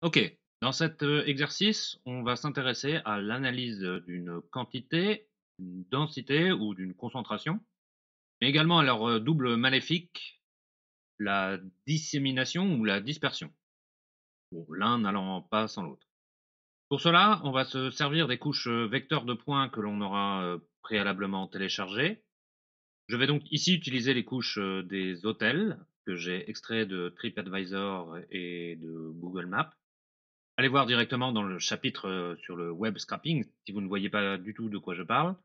Ok, dans cet euh, exercice, on va s'intéresser à l'analyse d'une quantité, d'une densité ou d'une concentration, mais également à leur euh, double maléfique, la dissémination ou la dispersion, bon, l'un n'allant pas sans l'autre. Pour cela, on va se servir des couches euh, vecteurs de points que l'on aura préalablement téléchargées. Je vais donc ici utiliser les couches des hôtels que j'ai extraits de TripAdvisor et de Google Maps allez voir directement dans le chapitre euh, sur le web scrapping si vous ne voyez pas du tout de quoi je parle.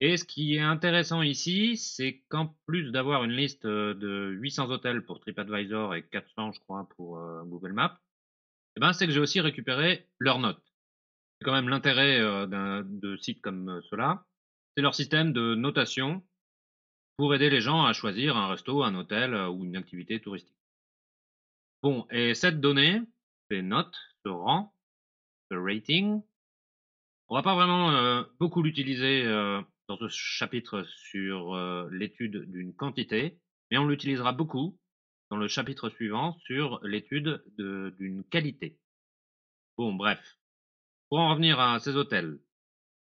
Et ce qui est intéressant ici, c'est qu'en plus d'avoir une liste euh, de 800 hôtels pour TripAdvisor et 400, je crois, pour euh, Google Maps, eh ben, c'est que j'ai aussi récupéré leurs notes. C'est quand même l'intérêt d'un de sites comme cela. C'est leur système de notation pour aider les gens à choisir un resto, un hôtel ou une activité touristique. Bon, et cette donnée, les notes, ce rang, ce rating. On va pas vraiment euh, beaucoup l'utiliser euh, dans ce chapitre sur euh, l'étude d'une quantité, mais on l'utilisera beaucoup dans le chapitre suivant sur l'étude d'une qualité. Bon, bref. Pour en revenir à ces hôtels.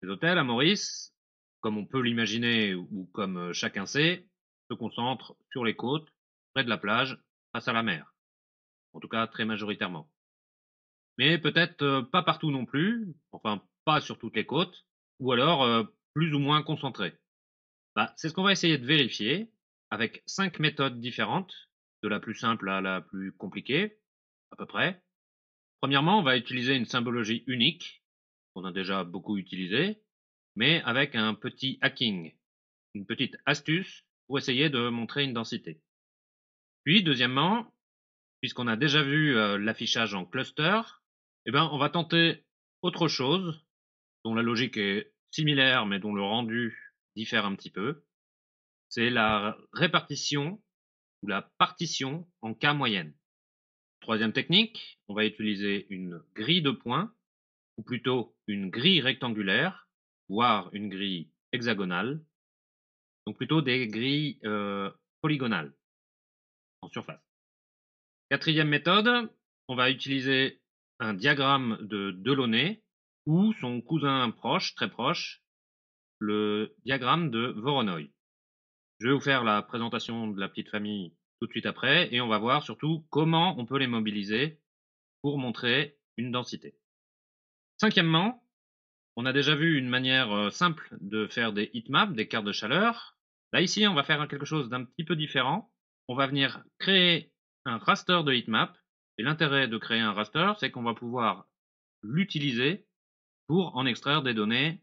Ces hôtels à Maurice, comme on peut l'imaginer ou comme chacun sait, se concentrent sur les côtes, près de la plage, face à la mer. En tout cas, très majoritairement mais peut-être pas partout non plus, enfin pas sur toutes les côtes, ou alors plus ou moins concentré. Bah, c'est ce qu'on va essayer de vérifier avec cinq méthodes différentes, de la plus simple à la plus compliquée, à peu près. Premièrement, on va utiliser une symbologie unique, qu'on a déjà beaucoup utilisée, mais avec un petit hacking, une petite astuce pour essayer de montrer une densité. Puis, deuxièmement, puisqu'on a déjà vu l'affichage en cluster, eh bien, on va tenter autre chose, dont la logique est similaire, mais dont le rendu diffère un petit peu. C'est la répartition ou la partition en cas moyenne. Troisième technique, on va utiliser une grille de points, ou plutôt une grille rectangulaire, voire une grille hexagonale, donc plutôt des grilles euh, polygonales en surface. Quatrième méthode, on va utiliser un diagramme de Delaunay ou son cousin proche, très proche, le diagramme de Voronoi. Je vais vous faire la présentation de la petite famille tout de suite après et on va voir surtout comment on peut les mobiliser pour montrer une densité. Cinquièmement, on a déjà vu une manière euh, simple de faire des heatmaps, des cartes de chaleur. Là ici, on va faire quelque chose d'un petit peu différent. On va venir créer un raster de heatmap et l'intérêt de créer un raster, c'est qu'on va pouvoir l'utiliser pour en extraire des données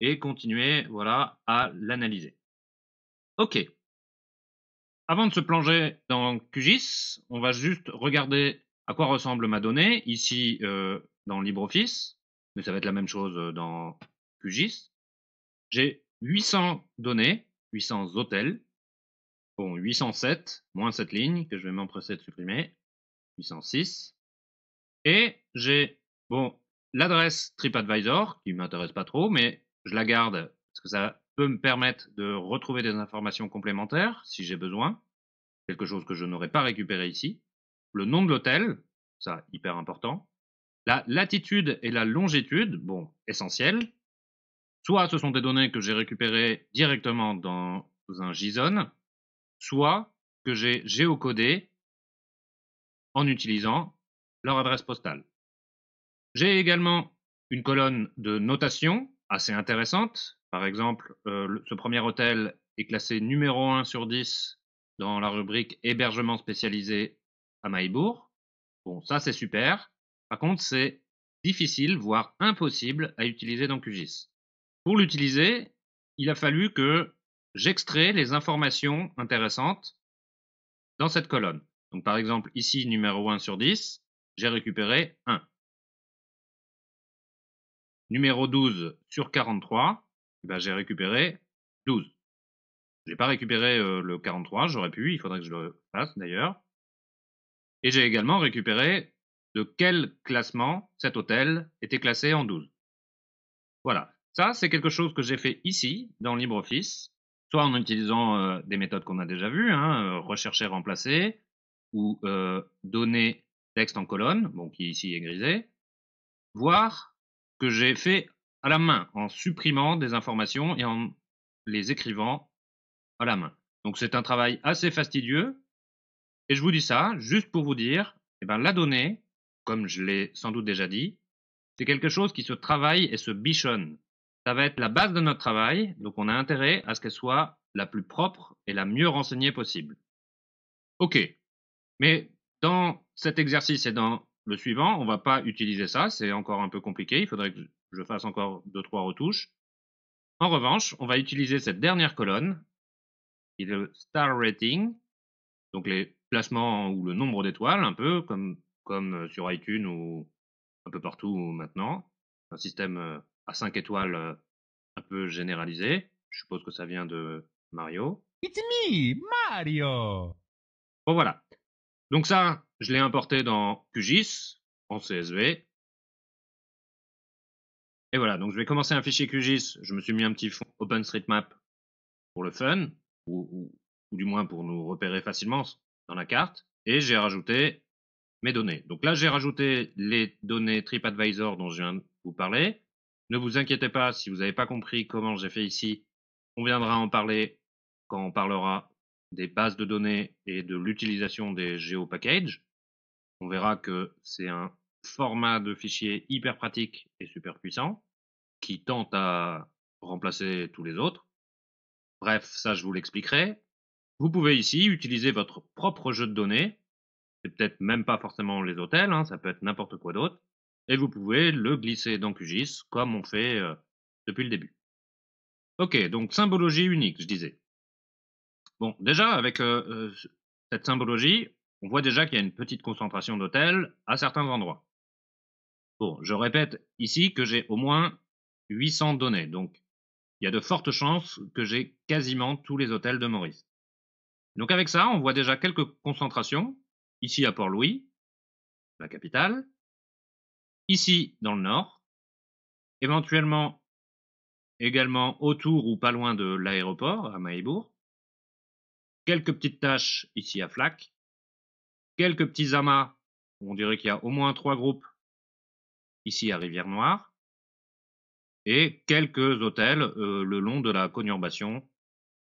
et continuer voilà, à l'analyser. OK. Avant de se plonger dans QGIS, on va juste regarder à quoi ressemble ma donnée ici euh, dans LibreOffice, mais ça va être la même chose euh, dans QGIS. J'ai 800 données, 800 hôtels, bon 807, moins cette ligne que je vais m'empresser de supprimer, et j'ai, bon, l'adresse TripAdvisor, qui m'intéresse pas trop, mais je la garde parce que ça peut me permettre de retrouver des informations complémentaires si j'ai besoin, quelque chose que je n'aurais pas récupéré ici. Le nom de l'hôtel, ça hyper important. La latitude et la longitude, bon, essentiel. Soit ce sont des données que j'ai récupérées directement dans un JSON, soit que j'ai géocodé en utilisant leur adresse postale. J'ai également une colonne de notation assez intéressante. Par exemple, euh, ce premier hôtel est classé numéro 1 sur 10 dans la rubrique hébergement spécialisé à Maïbourg. Bon, ça c'est super. Par contre, c'est difficile, voire impossible à utiliser dans QGIS. Pour l'utiliser, il a fallu que j'extrais les informations intéressantes dans cette colonne. Donc par exemple, ici, numéro 1 sur 10, j'ai récupéré 1. Numéro 12 sur 43, eh ben, j'ai récupéré 12. Je n'ai pas récupéré euh, le 43, j'aurais pu, il faudrait que je le fasse d'ailleurs. Et j'ai également récupéré de quel classement cet hôtel était classé en 12. Voilà, ça c'est quelque chose que j'ai fait ici, dans LibreOffice, soit en utilisant euh, des méthodes qu'on a déjà vues, hein, euh, rechercher, remplacer, ou euh, données texte en colonne, qui ici est grisé, voir que j'ai fait à la main en supprimant des informations et en les écrivant à la main. Donc c'est un travail assez fastidieux. Et je vous dis ça juste pour vous dire, eh ben, la donnée, comme je l'ai sans doute déjà dit, c'est quelque chose qui se travaille et se bichonne. Ça va être la base de notre travail, donc on a intérêt à ce qu'elle soit la plus propre et la mieux renseignée possible. Ok, mais dans cet exercice et dans le suivant, on ne va pas utiliser ça, c'est encore un peu compliqué, il faudrait que je fasse encore 2-3 retouches. En revanche, on va utiliser cette dernière colonne, qui est le star rating, donc les placements ou le nombre d'étoiles, un peu comme, comme sur iTunes ou un peu partout maintenant, un système euh, à 5 étoiles euh, un peu généralisé. Je suppose que ça vient de Mario. It's me, Mario. Bon voilà. Donc ça, je l'ai importé dans QGIS, en CSV. Et voilà, donc je vais commencer un fichier QGIS. Je me suis mis un petit fond OpenStreetMap pour le fun, ou, du moins pour nous repérer facilement dans la carte. Et j'ai rajouté mes données. Donc là, j'ai rajouté les données TripAdvisor dont je viens de vous parler. Ne vous inquiétez pas si vous n'avez pas compris comment j'ai fait ici. On viendra en parler quand on parlera des bases de données et de l'utilisation des GeoPackages. On verra que c'est un format de fichier hyper pratique et super puissant qui tente à remplacer tous les autres. Bref, ça je vous l'expliquerai. Vous pouvez ici utiliser votre propre jeu de données. C'est peut-être même pas forcément les hôtels, hein, ça peut être n'importe quoi d'autre. Et vous pouvez le glisser dans QGIS comme on fait euh, depuis le début. Ok, donc symbologie unique, je disais. Bon, déjà, avec euh, euh, cette symbologie, on voit déjà qu'il y a une petite concentration d'hôtels à certains endroits. Bon, je répète ici que j'ai au moins 800 données, donc il y a de fortes chances que j'ai quasiment tous les hôtels de Maurice. Donc avec ça, on voit déjà quelques concentrations, ici à Port-Louis, la capitale, ici dans le nord, éventuellement également autour ou pas loin de l'aéroport à Maïbourg, quelques petites taches ici à flac, quelques petits amas, on dirait qu'il y a au moins trois groupes ici à Rivière-Noire, et quelques hôtels euh, le long de la conurbation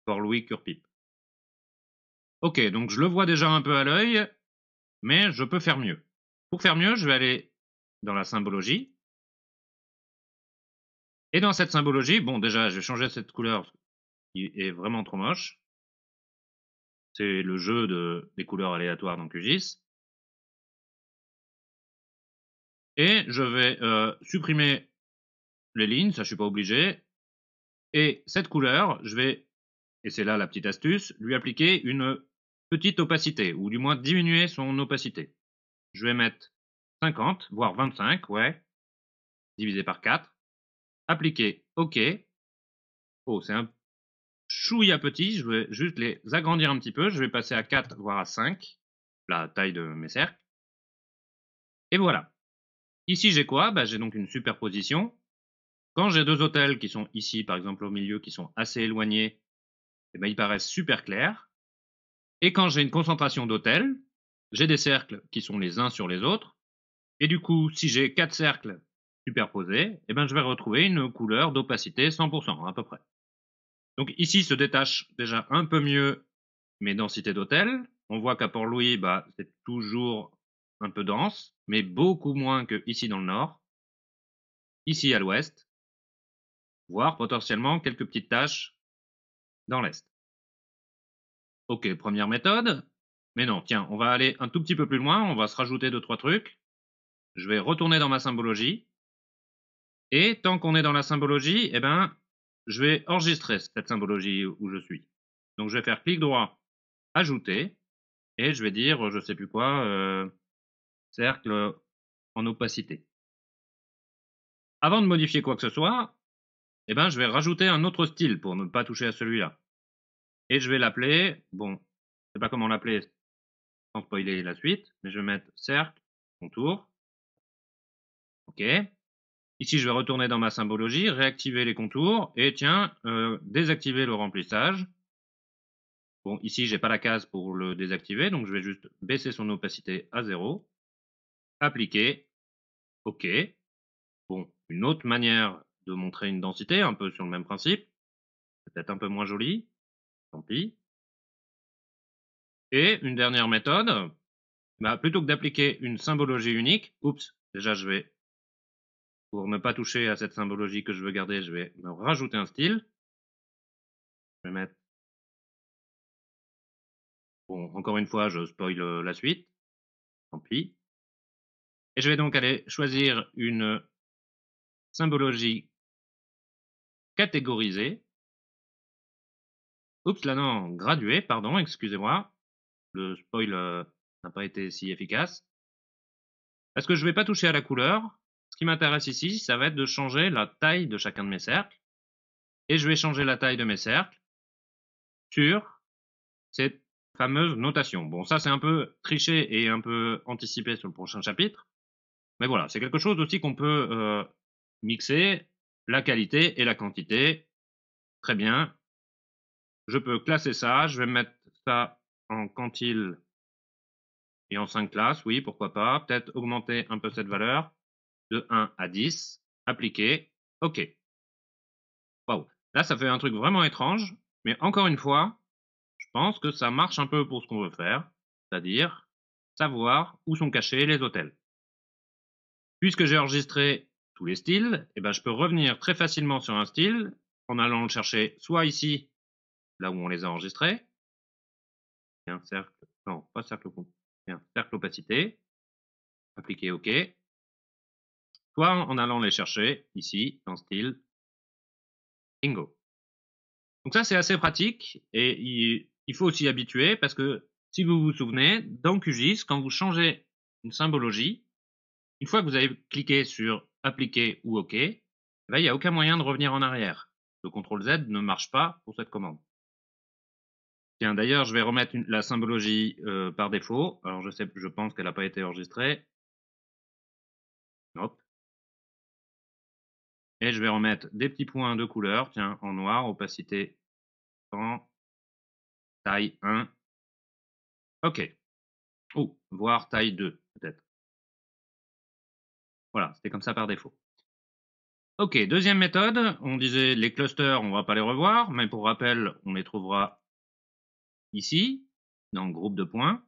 Port-Louis-Curpip. Ok, donc je le vois déjà un peu à l'œil, mais je peux faire mieux. Pour faire mieux, je vais aller dans la symbologie. Et dans cette symbologie, bon déjà, je vais changer cette couleur qui est vraiment trop moche c'est le jeu de, des couleurs aléatoires dans QGIS. Et je vais euh, supprimer les lignes, ça je suis pas obligé. Et cette couleur, je vais, et c'est là la petite astuce, lui appliquer une petite opacité, ou du moins diminuer son opacité. Je vais mettre 50, voire 25, ouais, divisé par 4, appliquer OK. Oh, c'est un Chouille à petit, je vais juste les agrandir un petit peu, je vais passer à 4, voire à 5, la taille de mes cercles. Et voilà. Ici, j'ai quoi bah, J'ai donc une superposition. Quand j'ai deux hôtels qui sont ici, par exemple au milieu, qui sont assez éloignés, eh ben, ils paraissent super clairs. Et quand j'ai une concentration d'hôtels, j'ai des cercles qui sont les uns sur les autres. Et du coup, si j'ai quatre cercles superposés, eh ben je vais retrouver une couleur d'opacité 100% à peu près. Donc ici se détache déjà un peu mieux mes densités d'hôtels. On voit qu'à Port-Louis, bah, c'est toujours un peu dense, mais beaucoup moins que ici dans le nord, ici à l'ouest, voire potentiellement quelques petites taches dans l'est. Ok, première méthode. Mais non, tiens, on va aller un tout petit peu plus loin, on va se rajouter deux, trois trucs. Je vais retourner dans ma symbologie. Et tant qu'on est dans la symbologie, eh ben, je vais enregistrer cette symbologie où je suis. Donc je vais faire clic droit, ajouter, et je vais dire, je sais plus quoi, euh, cercle en opacité. Avant de modifier quoi que ce soit, eh ben, je vais rajouter un autre style pour ne pas toucher à celui-là. Et je vais l'appeler, bon, je ne sais pas comment l'appeler sans spoiler la suite, mais je vais mettre cercle, contour. OK. Ici, je vais retourner dans ma symbologie, réactiver les contours et tiens, euh, désactiver le remplissage. Bon, ici, j'ai pas la case pour le désactiver, donc je vais juste baisser son opacité à 0. Appliquer. OK. Bon, une autre manière de montrer une densité, un peu sur le même principe. Peut-être un peu moins joli, Tant pis. Et une dernière méthode, bah, plutôt que d'appliquer une symbologie unique, oups, déjà je vais pour ne pas toucher à cette symbologie que je veux garder, je vais me rajouter un style. Je vais mettre... Bon, encore une fois, je spoil euh, la suite. Tant pis. Et je vais donc aller choisir une symbologie catégorisée. Oups, là non, graduée, pardon, excusez-moi. Le spoil euh, n'a pas été si efficace. Parce que je ne vais pas toucher à la couleur, qui m'intéresse ici, ça va être de changer la taille de chacun de mes cercles. Et je vais changer la taille de mes cercles sur cette fameuse notation. Bon, ça c'est un peu triché et un peu anticipé sur le prochain chapitre. Mais voilà, c'est quelque chose aussi qu'on peut euh, mixer la qualité et la quantité. Très bien. Je peux classer ça. Je vais mettre ça en quantile et en 5 classes. Oui, pourquoi pas. Peut-être augmenter un peu cette valeur de 1 à 10, appliquer, OK. Waouh, là ça fait un truc vraiment étrange, mais encore une fois, je pense que ça marche un peu pour ce qu'on veut faire, c'est-à-dire savoir où sont cachés les hôtels. Puisque j'ai enregistré tous les styles, eh ben, je peux revenir très facilement sur un style en allant le chercher soit ici, là où on les a enregistrés, un cercle, non, pas cercle, un cercle opacité, appliquer OK, soit en allant les chercher ici dans style bingo. Donc ça c'est assez pratique et il, faut aussi habituer parce que si vous vous souvenez, dans QGIS, quand vous changez une symbologie, une fois que vous avez cliqué sur appliquer ou OK, eh ben, il n'y a aucun moyen de revenir en arrière. Le CTRL Z ne marche pas pour cette commande. Tiens, d'ailleurs, je vais remettre la symbologie euh, par défaut. Alors, je, sais, je pense qu'elle n'a pas été enregistrée. Hop. Et je vais remettre des petits points de couleur, tiens, en noir, opacité 100, taille 1. OK. Ou, oh, voire taille 2, peut-être. Voilà, c'était comme ça par défaut. Ok, deuxième méthode, on disait les clusters, on ne va pas les revoir, mais pour rappel, on les trouvera ici, dans groupe de points.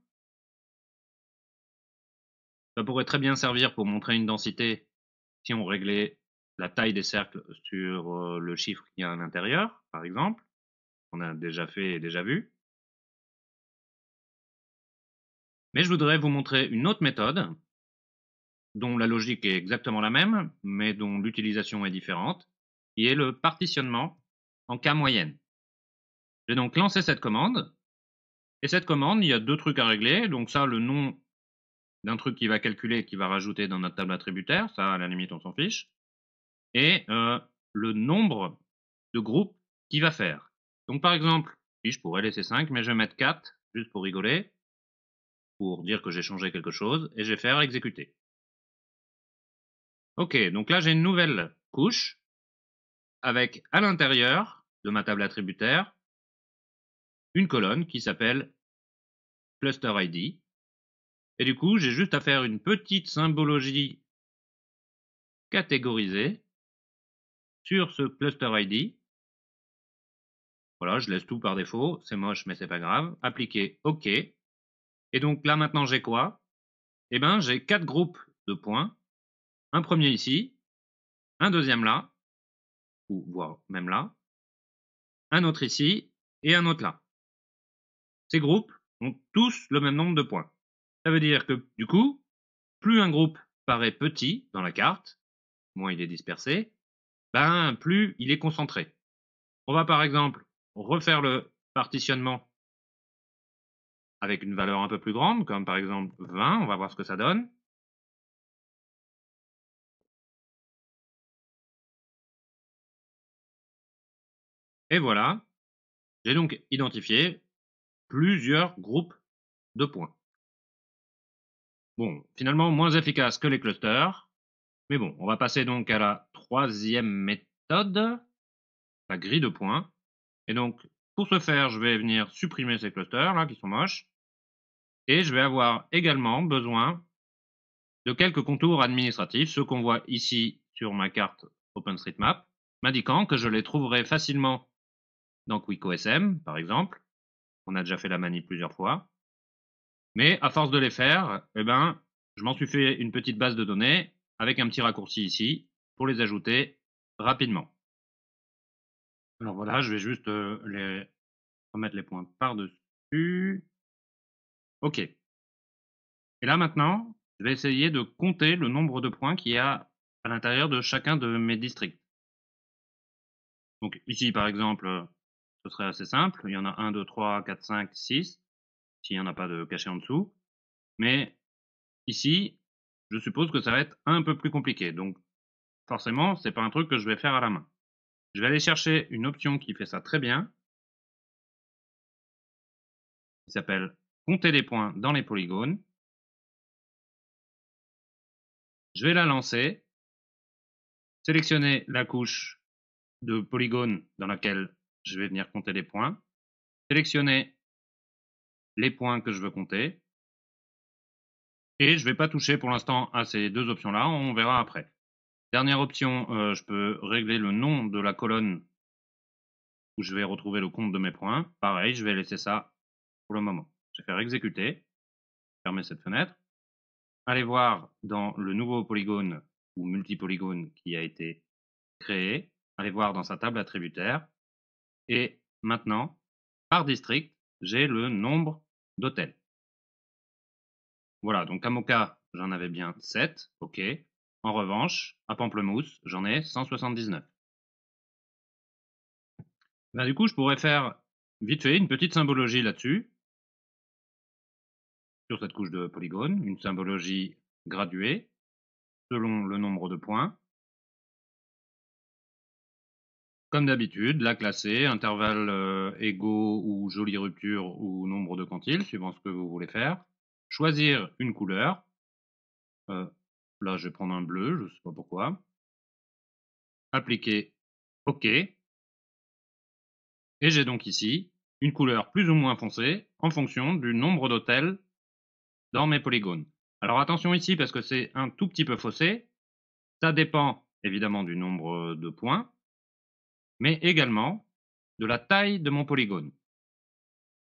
Ça pourrait très bien servir pour montrer une densité si on réglait la taille des cercles sur euh, le chiffre qu'il y a à l'intérieur, par exemple. On a déjà fait et déjà vu. Mais je voudrais vous montrer une autre méthode dont la logique est exactement la même, mais dont l'utilisation est différente, qui est le partitionnement en cas moyenne. J'ai donc lancé cette commande, et cette commande, il y a deux trucs à régler, donc ça, le nom d'un truc qui va calculer, qui va rajouter dans notre table attributaire, ça, à la limite, on s'en fiche et euh, le nombre de groupes qu'il va faire. Donc par exemple, je pourrais laisser 5, mais je vais mettre 4, juste pour rigoler, pour dire que j'ai changé quelque chose, et je vais faire exécuter. Ok, donc là j'ai une nouvelle couche, avec à l'intérieur de ma table attributaire, une colonne qui s'appelle cluster ID. Et du coup, j'ai juste à faire une petite symbologie catégorisée sur ce cluster ID. Voilà, je laisse tout par défaut, c'est moche mais c'est pas grave. Appliquer OK. Et donc là maintenant j'ai quoi Eh bien j'ai quatre groupes de points. Un premier ici, un deuxième là, ou voire même là, un autre ici et un autre là. Ces groupes ont tous le même nombre de points. Ça veut dire que du coup, plus un groupe paraît petit dans la carte, moins il est dispersé, ben, plus il est concentré. On va par exemple refaire le partitionnement avec une valeur un peu plus grande, comme par exemple 20, on va voir ce que ça donne. Et voilà, j'ai donc identifié plusieurs groupes de points. Bon, finalement moins efficace que les clusters, mais bon, on va passer donc à la troisième méthode, la grille de points. Et donc, pour ce faire, je vais venir supprimer ces clusters là qui sont moches. Et je vais avoir également besoin de quelques contours administratifs, ceux qu'on voit ici sur ma carte OpenStreetMap, m'indiquant que je les trouverai facilement dans QuickOSM, par exemple. On a déjà fait la manie plusieurs fois. Mais à force de les faire, eh ben, je m'en suis fait une petite base de données avec un petit raccourci ici les ajouter rapidement. Alors voilà, je vais juste euh, les remettre les points par-dessus. OK. Et là maintenant, je vais essayer de compter le nombre de points qu'il y a à l'intérieur de chacun de mes districts. Donc ici par exemple, ce serait assez simple. Il y en a 1, 2, 3, 4, 5, 6, s'il n'y en a pas de caché en dessous. Mais ici, je suppose que ça va être un peu plus compliqué. Donc Forcément, ce n'est pas un truc que je vais faire à la main. Je vais aller chercher une option qui fait ça très bien, Il s'appelle compter les points dans les polygones. Je vais la lancer, sélectionner la couche de polygones dans laquelle je vais venir compter les points, sélectionner les points que je veux compter, et je ne vais pas toucher pour l'instant à ces deux options-là, on verra après. Dernière option, euh, je peux régler le nom de la colonne où je vais retrouver le compte de mes points. Pareil, je vais laisser ça pour le moment. Je vais faire exécuter, fermer cette fenêtre. Allez voir dans le nouveau polygone ou multipolygone qui a été créé. Allez voir dans sa table attributaire. Et maintenant, par district, j'ai le nombre d'hôtels. Voilà, donc à Moka j'en avais bien 7, ok. En revanche, à Pamplemousse, j'en ai 179. Ben, du coup, je pourrais faire vite fait une petite symbologie là-dessus, sur cette couche de polygone, une symbologie graduée selon le nombre de points. Comme d'habitude, la classer, intervalle euh, égaux ou jolie rupture ou nombre de quantiles, suivant ce que vous voulez faire. Choisir une couleur, euh, Là, je vais prendre un bleu, je ne sais pas pourquoi. Appliquer, OK. Et j'ai donc ici une couleur plus ou moins foncée en fonction du nombre d'hôtels dans mes polygones. Alors attention ici parce que c'est un tout petit peu faussé. Ça dépend évidemment du nombre de points, mais également de la taille de mon polygone.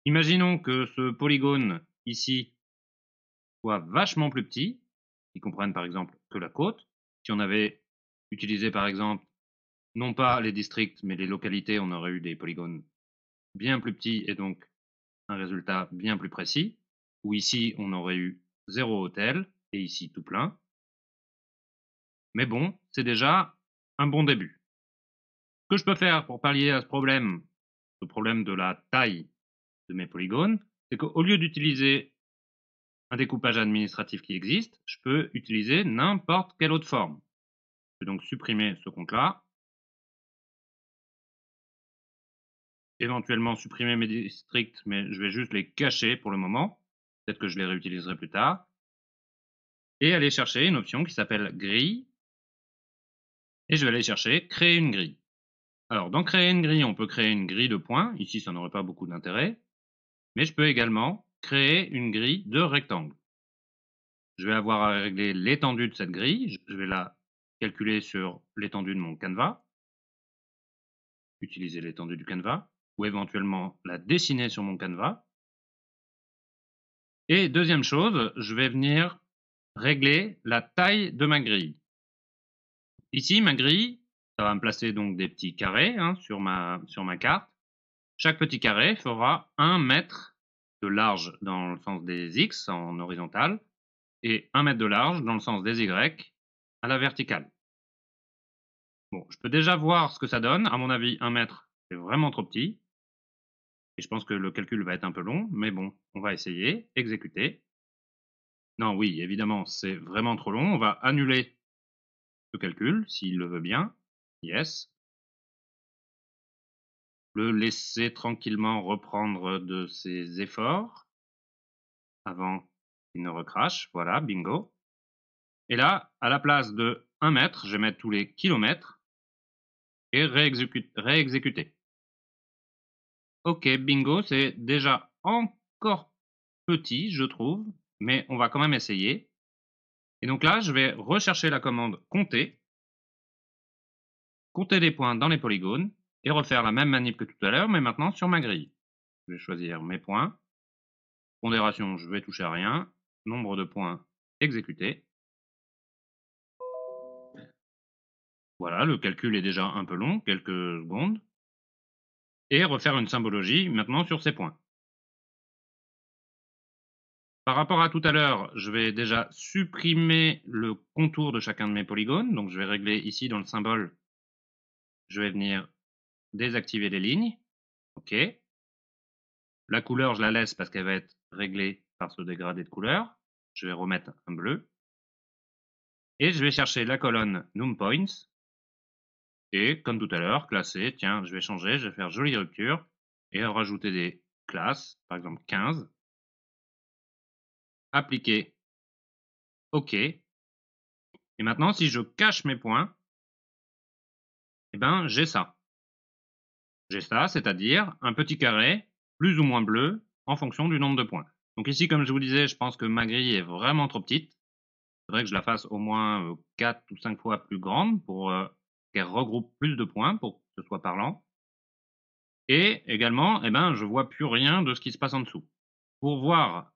Imaginons que ce polygone ici soit vachement plus petit, ils comprennent par exemple que la côte. Si on avait utilisé par exemple non pas les districts mais les localités, on aurait eu des polygones bien plus petits et donc un résultat bien plus précis. ou ici on aurait eu zéro hôtel et ici tout plein. Mais bon, c'est déjà un bon début. Ce que je peux faire pour pallier à ce problème, le problème de la taille de mes polygones, c'est qu'au lieu d'utiliser un découpage administratif qui existe, je peux utiliser n'importe quelle autre forme. Je peux donc supprimer ce compte-là. Éventuellement supprimer mes districts, mais je vais juste les cacher pour le moment. Peut-être que je les réutiliserai plus tard. Et aller chercher une option qui s'appelle grille. Et je vais aller chercher créer une grille. Alors, dans créer une grille, on peut créer une grille de points. Ici, ça n'aurait pas beaucoup d'intérêt. Mais je peux également créer une grille de rectangle. Je vais avoir à euh, régler l'étendue de cette grille. Je vais la calculer sur l'étendue de mon canevas, utiliser l'étendue du canevas, ou éventuellement la dessiner sur mon canevas. Et deuxième chose, je vais venir régler la taille de ma grille. Ici, ma grille, ça va me placer donc des petits carrés hein, sur, ma, sur ma carte. Chaque petit carré fera 1 mètre large dans le sens des X en horizontal et 1 mètre de large dans le sens des Y à la verticale. Bon, je peux déjà voir ce que ça donne. À mon avis, 1 mètre, c'est vraiment trop petit. Et je pense que le calcul va être un peu long, mais bon, on va essayer, exécuter. Non, oui, évidemment, c'est vraiment trop long. On va annuler le calcul, s'il le veut bien. Yes le laisser tranquillement reprendre de ses efforts avant qu'il ne recrache. Voilà, bingo. Et là, à la place de 1 mètre, je vais mettre tous les kilomètres et réexécuter. ok, bingo, c'est déjà encore petit, je trouve, mais on va quand même essayer. Et donc là, je vais rechercher la commande compter, compter les points dans les polygones, et refaire la même manip que tout à l'heure, mais maintenant sur ma grille. Je vais choisir mes points. Pondération, je ne vais toucher à rien. Nombre de points exécuter. Voilà, le calcul est déjà un peu long, quelques secondes. Et refaire une symbologie maintenant sur ces points. Par rapport à tout à l'heure, je vais déjà supprimer le contour de chacun de mes polygones. Donc je vais régler ici dans le symbole, je vais venir désactiver les lignes. OK. La couleur, je la laisse parce qu'elle va être réglée par ce dégradé de couleur. Je vais remettre un bleu. Et je vais chercher la colonne NumPoints. Et comme tout à l'heure, classer. Tiens, je vais changer, je vais faire jolie rupture. Et rajouter des classes, par exemple 15. Appliquer. OK. Et maintenant, si je cache mes points, eh ben, j'ai ça. J'ai ça, c'est-à-dire un petit carré, plus ou moins bleu, en fonction du nombre de points. Donc ici, comme je vous disais, je pense que ma grille est vraiment trop petite. Il faudrait que je la fasse au moins 4 euh, ou 5 fois plus grande pour euh, qu'elle regroupe plus de points, pour que ce soit parlant. Et également, eh ben, je vois plus rien de ce qui se passe en dessous. Pour voir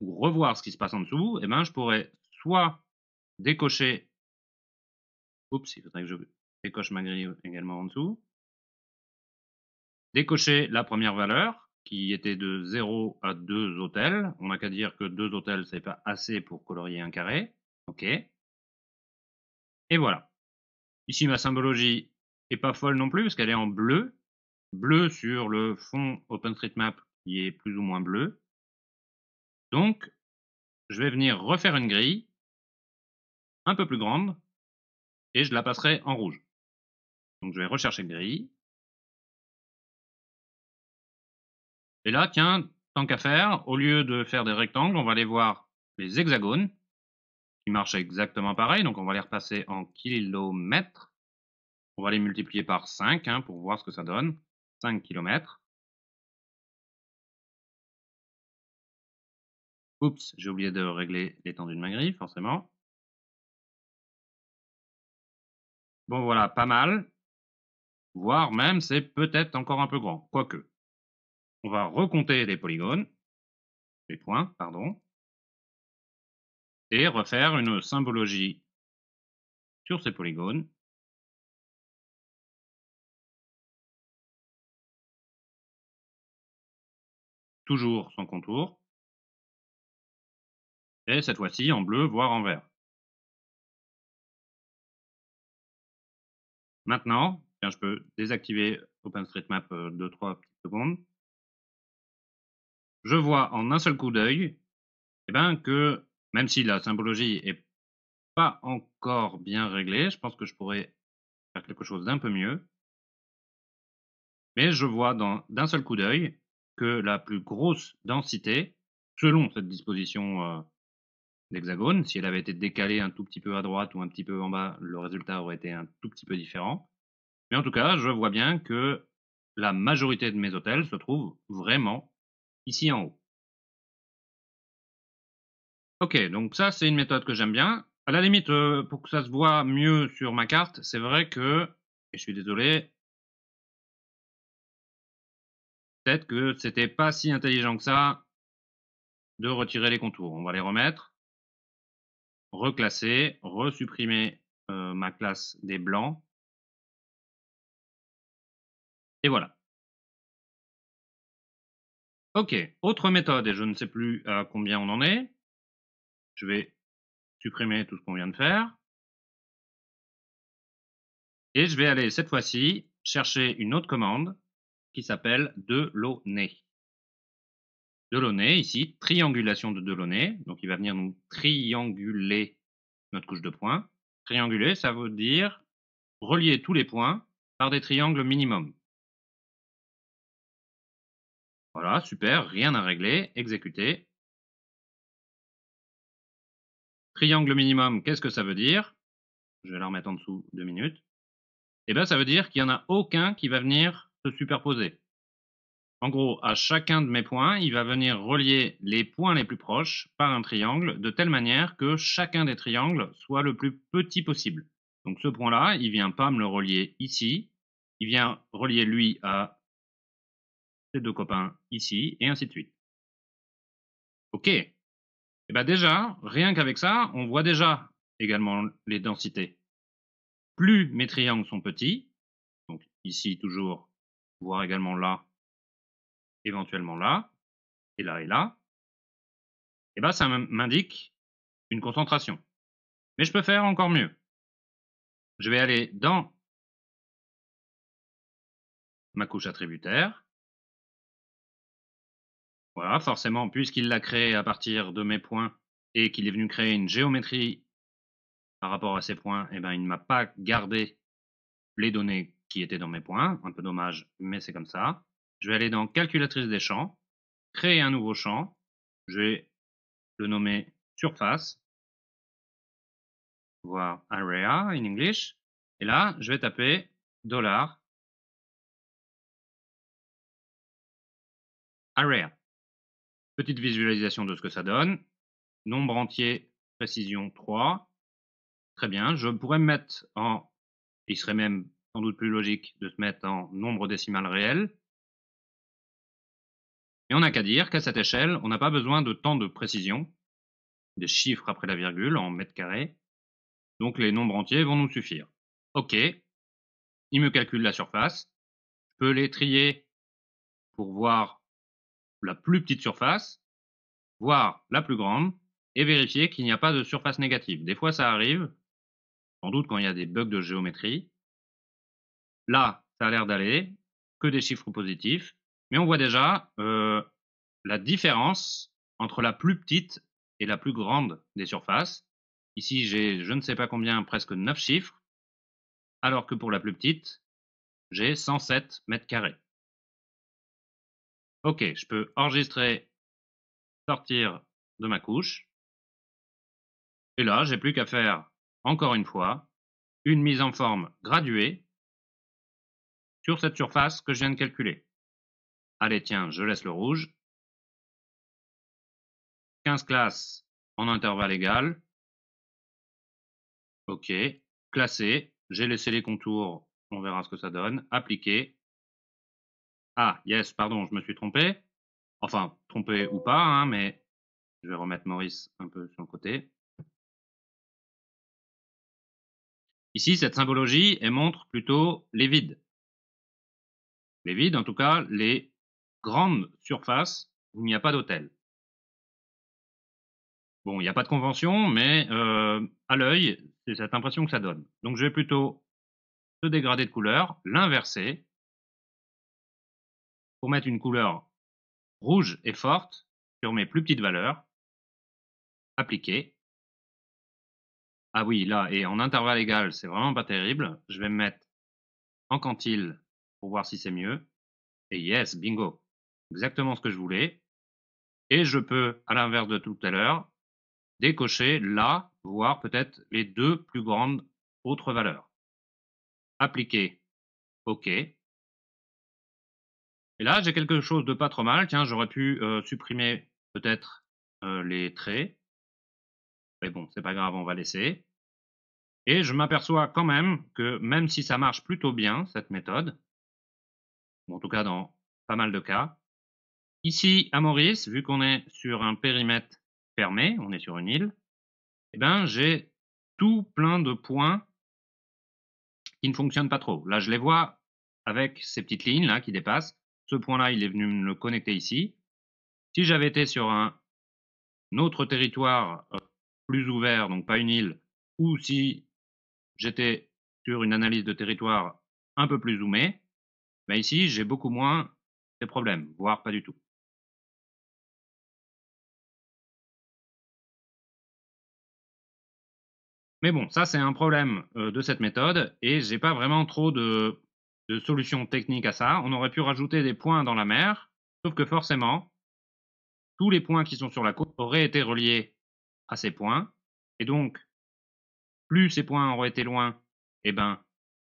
ou revoir ce qui se passe en dessous, eh ben, je pourrais soit décocher... Oups, il faudrait que je décoche ma grille également en dessous décocher la première valeur qui était de 0 à 2 hôtels. On n'a qu'à dire que 2 hôtels, c'est pas assez pour colorier un carré. OK. Et voilà. Ici, ma symbologie est pas folle non plus, parce qu'elle est en bleu. Bleu sur le fond OpenStreetMap qui est plus ou moins bleu. Donc, je vais venir refaire une grille un peu plus grande et je la passerai en rouge. Donc je vais rechercher une grille, Et là, tiens, tant qu'à faire, au lieu de faire des rectangles, on va aller voir les hexagones, qui marchent exactement pareil. Donc on va les repasser en kilomètres. On va les multiplier par 5 hein, pour voir ce que ça donne. 5 kilomètres. Oups, j'ai oublié de régler l'étendue de ma grille, forcément. Bon voilà, pas mal. Voire même, c'est peut-être encore un peu grand, quoique on va recompter des polygones, les points, pardon, et refaire une symbologie sur ces polygones. Toujours sans contour. Et cette fois-ci en bleu, voire en vert. Maintenant, je peux désactiver OpenStreetMap 2-3 euh, secondes je vois en un seul coup d'œil eh ben, que, même si la symbologie n'est pas encore bien réglée, je pense que je pourrais faire quelque chose d'un peu mieux. Mais je vois d'un seul coup d'œil que la plus grosse densité, selon cette disposition euh, d'hexagone, si elle avait été décalée un tout petit peu à droite ou un petit peu en bas, le résultat aurait été un tout petit peu différent. Mais en tout cas, je vois bien que la majorité de mes hôtels se trouvent vraiment ici en haut. Ok, donc ça c'est une méthode que j'aime bien. À la limite, euh, pour que ça se voit mieux sur ma carte, c'est vrai que, et je suis désolé, peut-être que c'était pas si intelligent que ça de retirer les contours. On va les remettre, reclasser, resupprimer euh, ma classe des blancs. Et voilà. Ok, autre méthode, et je ne sais plus à euh, combien on en est. Je vais supprimer tout ce qu'on vient de faire. Et je vais aller cette fois-ci chercher une autre commande qui s'appelle Delaunay. Delaunay, ici, triangulation de Delaunay. Donc il va venir nous trianguler notre couche de points. Trianguler, ça veut dire relier tous les points par des triangles minimums. Voilà, super, rien à régler, exécuter. Triangle minimum, qu'est-ce que ça veut dire Je vais la remettre en dessous deux minutes. Eh bien, ça veut dire qu'il n'y en a aucun qui va venir se superposer. En gros, à chacun de mes points, il va venir relier les points les plus proches par un triangle de telle manière que chacun des triangles soit le plus petit possible. Donc ce point-là, il vient pas me le relier ici, il vient relier lui à deux copains ici, et ainsi de suite. Ok. Et eh bien déjà, rien qu'avec ça, on voit déjà également les densités. Plus mes triangles sont petits, donc ici toujours, voire également là, éventuellement là, et là et là, et eh bien ça m'indique une concentration. Mais je peux faire encore mieux. Je vais aller dans ma couche attributaire, voilà, forcément, puisqu'il l'a créé à partir de mes points et qu'il est venu créer une géométrie par rapport à ces points, eh ben, il ne m'a pas gardé les données qui étaient dans mes points. Un peu dommage, mais c'est comme ça. Je vais aller dans calculatrice des champs, créer un nouveau champ. Je vais le nommer surface, voire area in English. Et là, je vais taper dollar area. Petite visualisation de ce que ça donne. Nombre entier, précision 3. Très bien, je pourrais me mettre en, il serait même sans doute plus logique de se mettre en nombre décimal réel. Et on n'a qu'à dire qu'à cette échelle, on n'a pas besoin de tant de précision, des chiffres après la virgule en mètres carrés, donc les nombres entiers vont nous suffire. OK, il me calcule la surface, je peux les trier pour voir la plus petite surface, voire la plus grande, et vérifier qu'il n'y a pas de surface négative. Des fois, ça arrive, sans doute quand il y a des bugs de géométrie. Là, ça a l'air d'aller, que des chiffres positifs, mais on voit déjà euh, la différence entre la plus petite et la plus grande des surfaces. Ici, j'ai je ne sais pas combien, presque 9 chiffres, alors que pour la plus petite, j'ai 107 mètres carrés. Ok, je peux enregistrer, sortir de ma couche. Et là, j'ai plus qu'à faire, encore une fois, une mise en forme graduée sur cette surface que je viens de calculer. Allez, tiens, je laisse le rouge. 15 classes en intervalle égal. OK. Classer. J'ai laissé les contours. On verra ce que ça donne. Appliquer. Ah, yes, pardon, je me suis trompé. Enfin, trompé ou pas, hein, mais je vais remettre Maurice un peu sur le côté. Ici, cette symbologie elle montre plutôt les vides. Les vides, en tout cas, les grandes surfaces où il n'y a pas d'hôtel. Bon, il n'y a pas de convention, mais euh, à l'œil, c'est cette impression que ça donne. Donc, je vais plutôt se dégrader de couleur, l'inverser, pour mettre une couleur rouge et forte sur mes plus petites valeurs. Appliquer. Ah oui, là, et en intervalle égal, c'est vraiment pas terrible. Je vais me mettre en quantile pour voir si c'est mieux. Et yes, bingo. Exactement ce que je voulais. Et je peux, à l'inverse de tout à l'heure, décocher là, voir peut-être les deux plus grandes autres valeurs. Appliquer. OK. Et là, j'ai quelque chose de pas trop mal. Tiens, j'aurais pu euh, supprimer peut-être euh, les traits. Mais bon, c'est pas grave, on va laisser. Et je m'aperçois quand même que même si ça marche plutôt bien, cette méthode, en tout cas dans pas mal de cas, ici à Maurice, vu qu'on est sur un périmètre fermé, on est sur une île, eh ben, j'ai tout plein de points qui ne fonctionnent pas trop. Là, je les vois avec ces petites lignes là qui dépassent ce point-là, il est venu me le connecter ici. Si j'avais été sur un autre territoire euh, plus ouvert, donc pas une île, ou si j'étais sur une analyse de territoire un peu plus zoomée, ben ici, j'ai beaucoup moins de problèmes, voire pas du tout. Mais bon, ça c'est un problème euh, de cette méthode et j'ai pas vraiment trop de de solutions techniques à ça. On aurait pu rajouter des points dans la mer, sauf que forcément, tous les points qui sont sur la côte auraient été reliés à ces points. Et donc, plus ces points auraient été loin, eh ben,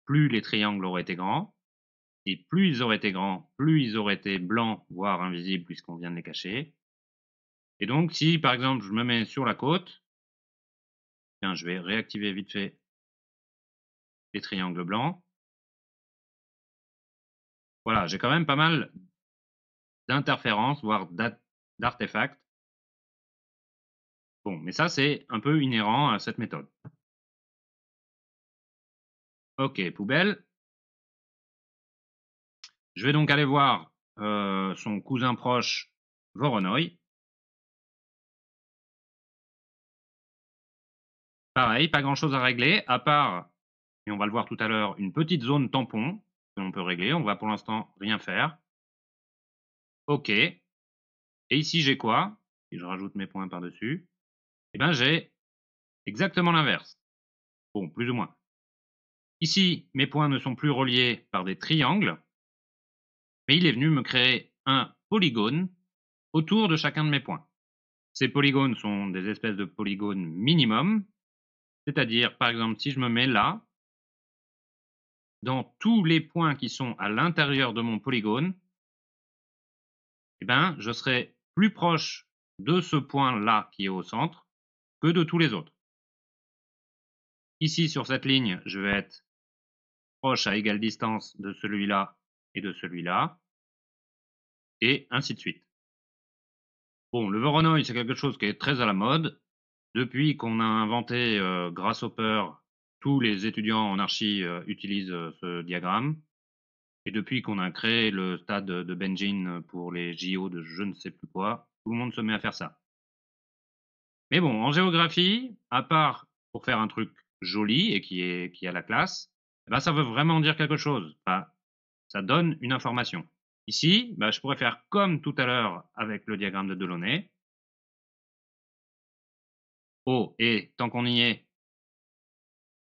plus les triangles auraient été grands. Et plus ils auraient été grands, plus ils auraient été blancs, voire invisibles, puisqu'on vient de les cacher. Et donc, si par exemple je me mets sur la côte, eh bien je vais réactiver vite fait les triangles blancs voilà, j'ai quand même pas mal d'interférences, voire d'artefacts. Bon, mais ça, c'est un peu inhérent à cette méthode. Ok, poubelle. Je vais donc aller voir euh, son cousin proche, Voronoi. Pareil, pas grand-chose à régler, à part, et on va le voir tout à l'heure, une petite zone tampon on peut régler. On va pour l'instant rien faire. OK. Et ici, j'ai quoi Si je rajoute mes points par-dessus, eh ben j'ai exactement l'inverse. Bon, plus ou moins. Ici, mes points ne sont plus reliés par des triangles, mais il est venu me créer un polygone autour de chacun de mes points. Ces polygones sont des espèces de polygones minimum, c'est-à-dire, par exemple, si je me mets là, dans tous les points qui sont à l'intérieur de mon polygone, eh ben, je serai plus proche de ce point-là qui est au centre que de tous les autres. Ici, sur cette ligne, je vais être proche à égale distance de celui-là et de celui-là, et ainsi de suite. Bon, le Voronoi, c'est quelque chose qui est très à la mode. Depuis qu'on a inventé, euh, Grasshopper, tous les étudiants en archi euh, utilisent euh, ce diagramme. Et depuis qu'on a créé le stade de Benjin pour les JO de je ne sais plus quoi, tout le monde se met à faire ça. Mais bon, en géographie, à part pour faire un truc joli et qui, est, qui a la classe, eh ben ça veut vraiment dire quelque chose. ça donne une information. Ici, bah, je pourrais faire comme tout à l'heure avec le diagramme de Delaunay. Oh, et tant qu'on y est,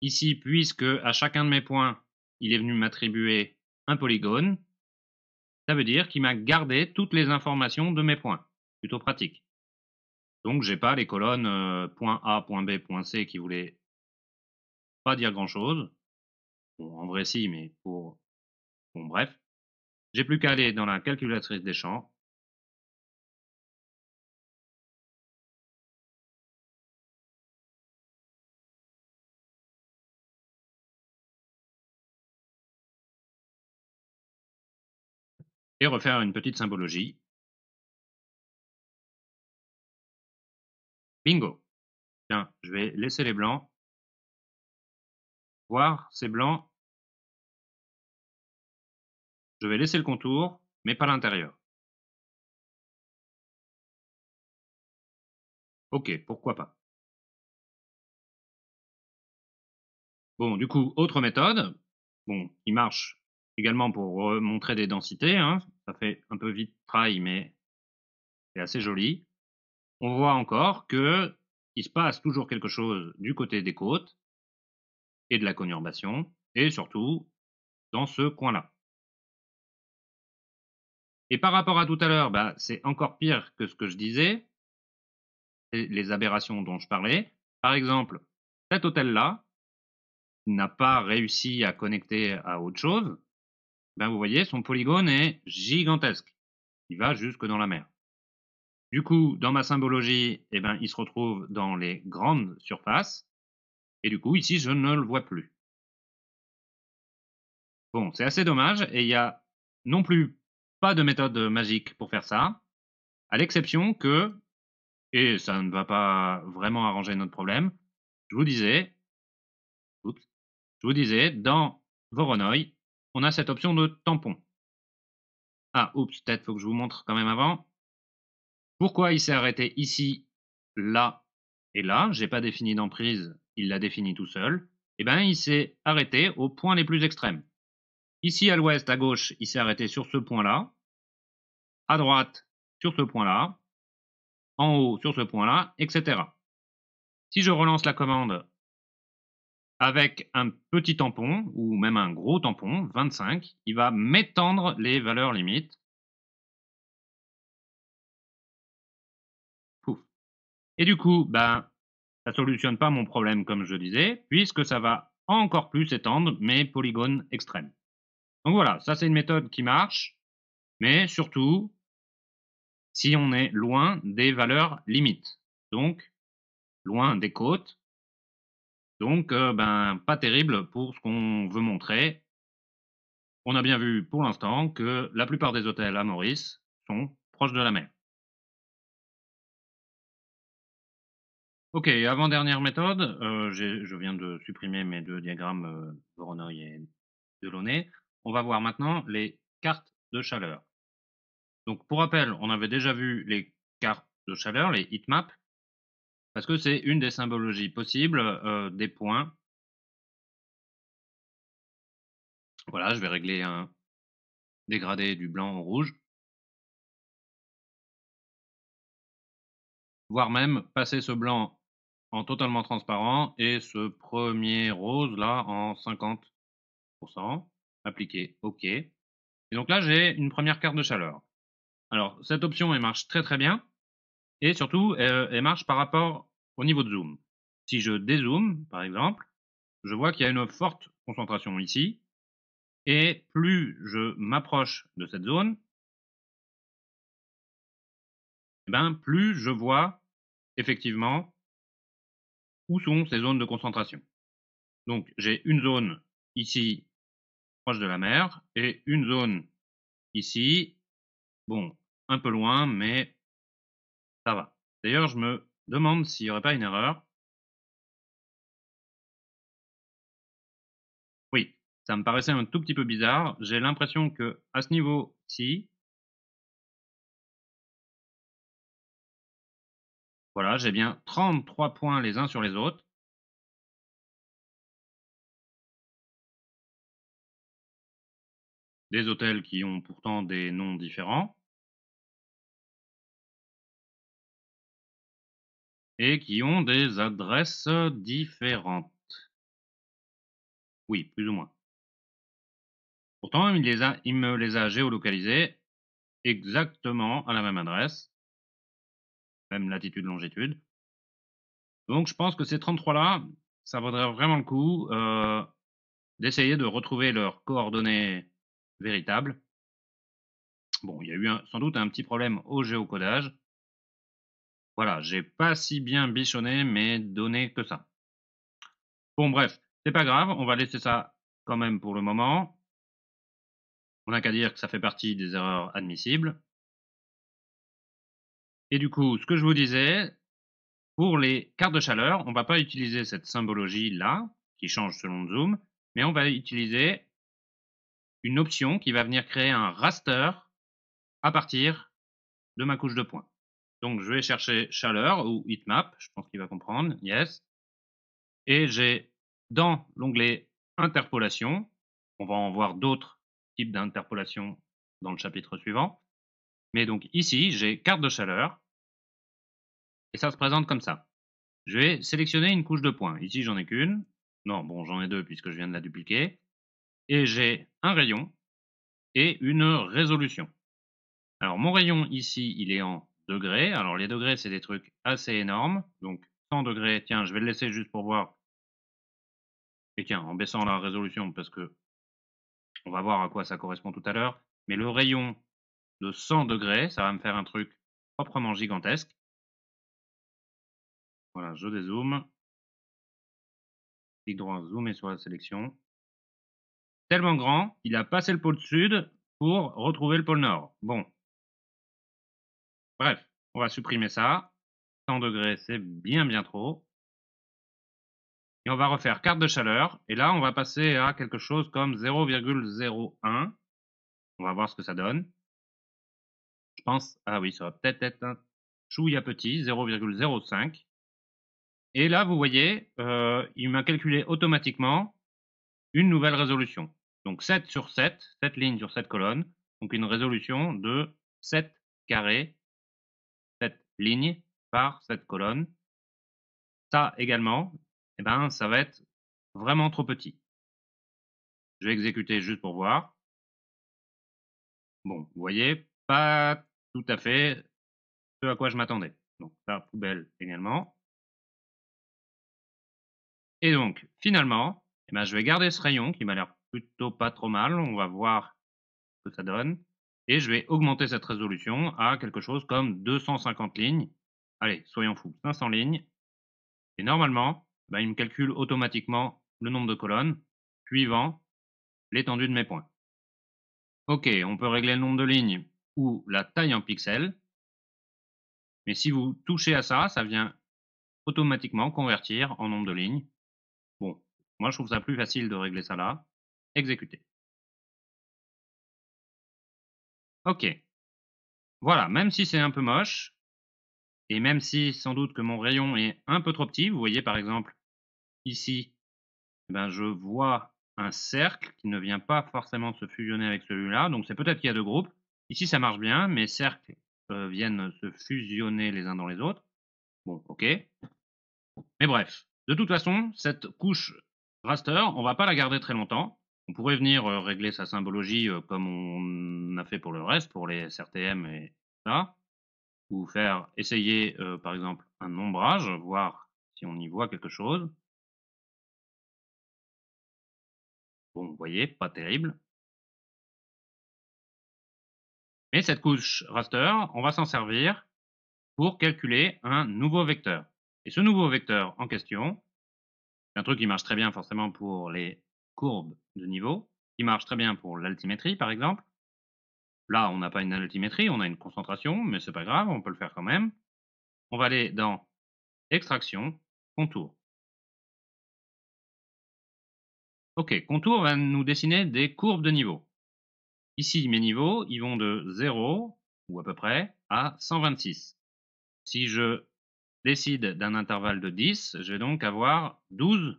Ici, puisque à chacun de mes points, il est venu m'attribuer un polygone, ça veut dire qu'il m'a gardé toutes les informations de mes points. Plutôt pratique. Donc, j'ai pas les colonnes euh, point A, point B, point C qui voulaient pas dire grand chose. Bon, en vrai, si, mais pour. Bon, bref. J'ai plus qu'à aller dans la calculatrice des champs et refaire une petite symbologie. Bingo. Tiens, je vais laisser les blancs. Voir ces blancs. Je vais laisser le contour, mais pas l'intérieur. Ok, pourquoi pas. Bon, du coup, autre méthode. Bon, il marche également pour montrer des densités. Hein. Ça fait un peu vite trail, mais c'est assez joli. On voit encore qu'il se passe toujours quelque chose du côté des côtes et de la conurbation, et surtout dans ce coin-là. Et par rapport à tout à l'heure, bah, c'est encore pire que ce que je disais, les aberrations dont je parlais. Par exemple, cet hôtel-là n'a pas réussi à connecter à autre chose, ben, vous voyez, son polygone est gigantesque. Il va jusque dans la mer. Du coup, dans ma symbologie, eh ben, il se retrouve dans les grandes surfaces. Et du coup, ici, je ne le vois plus. Bon, c'est assez dommage. Et il n'y a non plus pas de méthode magique pour faire ça. À l'exception que, et ça ne va pas vraiment arranger notre problème, je vous disais, je vous disais, dans Voronoi, on a cette option de tampon. Ah, oups, peut-être faut que je vous montre quand même avant. Pourquoi il s'est arrêté ici, là et là Je n'ai pas défini d'emprise, il l'a défini tout seul. Eh bien, il s'est arrêté aux points les plus extrêmes. Ici à l'ouest, à gauche, il s'est arrêté sur ce point-là. À droite, sur ce point-là. En haut, sur ce point-là, etc. Si je relance la commande, avec un petit tampon ou même un gros tampon, 25, il va m'étendre les valeurs limites. Et du coup, ben, ça ne solutionne pas mon problème, comme je disais, puisque ça va encore plus étendre mes polygones extrêmes. Donc voilà, ça c'est une méthode qui marche, mais surtout si on est loin des valeurs limites, donc loin des côtes, donc, euh, ben, pas terrible pour ce qu'on veut montrer. On a bien vu pour l'instant que la plupart des hôtels à Maurice sont proches de la mer. Ok, avant-dernière méthode, euh, je viens de supprimer mes deux diagrammes de euh, Voronoi et Delaunay. On va voir maintenant les cartes de chaleur. Donc, pour rappel, on avait déjà vu les cartes de chaleur, les heatmaps, parce que c'est une des symbologies possibles euh, des points. Voilà, je vais régler un dégradé du blanc au rouge. Voire même passer ce blanc en totalement transparent et ce premier rose là en 50%. Appliquer OK. Et donc là, j'ai une première carte de chaleur. Alors, cette option, elle marche très très bien. Et surtout, euh, elle, marche par rapport au niveau de zoom. Si je dézoome, par exemple, je vois qu'il y a une forte concentration ici. Et plus je m'approche de cette zone, eh ben, plus je vois effectivement où sont ces zones de concentration. Donc j'ai une zone ici proche de la mer et une zone ici, bon, un peu loin, mais D'ailleurs, je me demande s'il n'y aurait pas une erreur. Oui, ça me paraissait un tout petit peu bizarre. J'ai l'impression que à ce niveau-ci, Voilà, j'ai bien 33 points les uns sur les autres. Des hôtels qui ont pourtant des noms différents. et qui ont des adresses différentes. Oui, plus ou moins. Pourtant, il, me les a géolocalisées exactement à la même adresse, même latitude, longitude. Donc je pense que ces 33-là, ça vaudrait vraiment le coup euh, d'essayer de retrouver leurs coordonnées véritables. Bon, il y a eu sans doute un petit problème au géocodage, voilà, j'ai pas si bien bichonné mes données que ça. Bon, bref, c'est pas grave, on va laisser ça quand même pour le moment. On n'a qu'à dire que ça fait partie des erreurs admissibles. Et du coup, ce que je vous disais, pour les cartes de chaleur, on ne va pas utiliser cette symbologie-là, qui change selon le zoom, mais on va utiliser une option qui va venir créer un raster à partir de ma couche de points. Donc, je vais chercher chaleur ou heatmap. Je pense qu'il va comprendre. Yes. Et j'ai dans l'onglet interpolation, on va en voir d'autres types d'interpolation dans le chapitre suivant. Mais donc ici, j'ai carte de chaleur. Et ça se présente comme ça. Je vais sélectionner une couche de points. Ici, j'en ai qu'une. Non, bon, j'en ai deux puisque je viens de la dupliquer. Et j'ai un rayon et une résolution. Alors, mon rayon ici, il est en alors les degrés, c'est des trucs assez énormes. Donc 100 degrés, tiens, je vais le laisser juste pour voir. Et tiens, en baissant la résolution, parce que on va voir à quoi ça correspond tout à l'heure. Mais le rayon de 100 degrés, ça va me faire un truc proprement gigantesque. Voilà, je dézoome. clique droit, zoomer sur la sélection. Tellement grand, il a passé le pôle sud pour retrouver le pôle nord. Bon, Bref, on va supprimer ça. 100 degrés, c'est bien, bien trop. Et on va refaire carte de chaleur. Et là, on va passer à quelque chose comme 0,01. On va voir ce que ça donne. Je pense, ah oui, ça va peut-être être un chouïa petit, 0,05. Et là, vous voyez, euh, il m'a calculé automatiquement une nouvelle résolution. Donc 7 sur 7, 7 lignes sur 7 colonnes. Donc une résolution de 7 carrés ligne par cette colonne. Ça également, eh ben, ça va être vraiment trop petit. Je vais exécuter juste pour voir. Bon, vous voyez, pas tout à fait ce à quoi je m'attendais. Donc, ça poubelle également. Et donc, finalement, eh ben, je vais garder ce rayon qui m'a l'air plutôt pas trop mal. On va voir ce que ça donne. Et je vais augmenter cette résolution à quelque chose comme 250 lignes. Allez, soyons fous, 500 lignes. Et normalement, bah, il me calcule automatiquement le nombre de colonnes, suivant l'étendue de mes points. OK, on peut régler le nombre de lignes ou la taille en pixels. Mais si vous touchez à ça, ça vient automatiquement convertir en nombre de lignes. Bon, moi je trouve ça plus facile de régler ça là. Exécuter. Ok. Voilà, même si c'est un peu moche, et même si sans doute que mon rayon est un peu trop petit, vous voyez par exemple ici, eh ben je vois un cercle qui ne vient pas forcément se fusionner avec celui-là, donc c'est peut-être qu'il y a deux groupes. Ici ça marche bien, mes cercles euh, viennent se fusionner les uns dans les autres. Bon, ok. Mais bref, de toute façon, cette couche raster, on va pas la garder très longtemps. On pourrait venir euh, régler sa symbologie euh, comme on a fait pour le reste, pour les SRTM et ça, ou faire essayer euh, par exemple un ombrage, voir si on y voit quelque chose. Bon, vous voyez, pas terrible. Mais cette couche raster, on va s'en servir pour calculer un nouveau vecteur. Et ce nouveau vecteur en question, c'est un truc qui marche très bien forcément pour les courbe de niveau, qui marche très bien pour l'altimétrie, par exemple. Là, on n'a pas une altimétrie, on a une concentration, mais c'est pas grave, on peut le faire quand même. On va aller dans extraction, contour. Ok, contour va nous dessiner des courbes de niveau. Ici, mes niveaux, ils vont de 0, ou à peu près, à 126. Si je décide d'un intervalle de 10, je vais donc avoir 12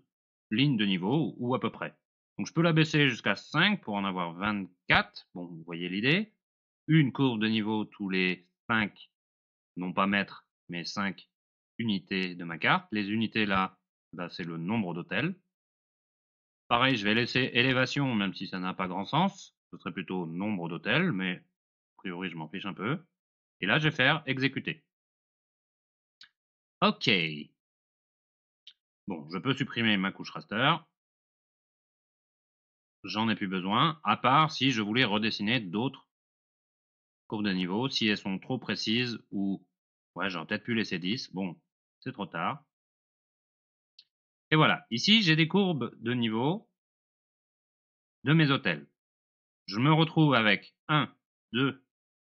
lignes de niveau, ou à peu près. Donc je peux la baisser jusqu'à 5 pour en avoir 24. Bon, vous voyez l'idée. Une courbe de niveau tous les 5, non pas mètres, mais 5 unités de ma carte. Les unités là, bah, c'est le nombre d'hôtels. Pareil, je vais laisser élévation, même si ça n'a pas grand sens. Ce serait plutôt nombre d'hôtels, mais a priori, je m'en fiche un peu. Et là, je vais faire exécuter. OK. Bon, je peux supprimer ma couche raster j'en ai plus besoin, à part si je voulais redessiner d'autres courbes de niveau, si elles sont trop précises ou... Ouais, j'aurais peut-être pu laisser 10. Bon, c'est trop tard. Et voilà, ici j'ai des courbes de niveau de mes hôtels. Je me retrouve avec 1, 2,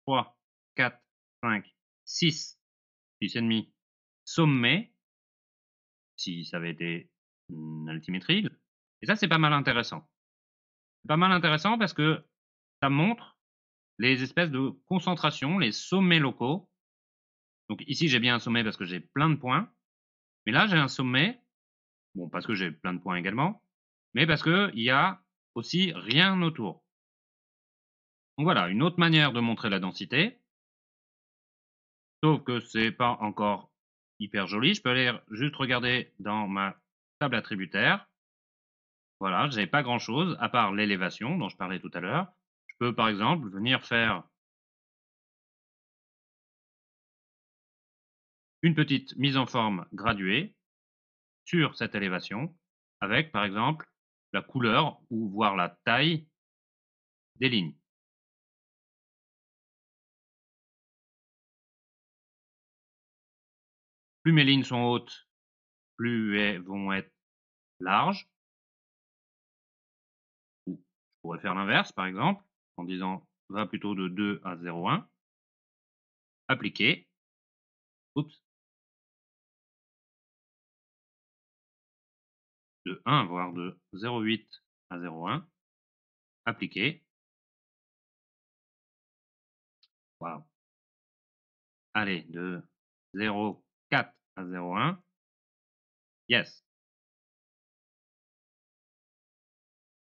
3, 4, 5, 6, 6,5 et si ça avait été une altimétrie. Et ça, c'est pas mal intéressant pas mal intéressant parce que ça montre les espèces de concentrations, les sommets locaux. Donc ici, j'ai bien un sommet parce que j'ai plein de points. Mais là, j'ai un sommet, bon, parce que j'ai plein de points également, mais parce qu'il n'y a aussi rien autour. Donc voilà, une autre manière de montrer la densité. Sauf que ce n'est pas encore hyper joli. Je peux aller juste regarder dans ma table attributaire. Voilà, je n'avais pas grand-chose, à part l'élévation dont je parlais tout à l'heure. Je peux, par exemple, venir faire une petite mise en forme graduée sur cette élévation avec, par exemple, la couleur ou voire la taille des lignes. Plus mes lignes sont hautes, plus elles vont être larges. On pourrait faire l'inverse, par exemple, en disant va plutôt de 2 à 0,1. Appliquer. Oups. De 1, voire de 0,8 à 0,1. Appliquer. Allez, de 0,4 à 0,1. Yes.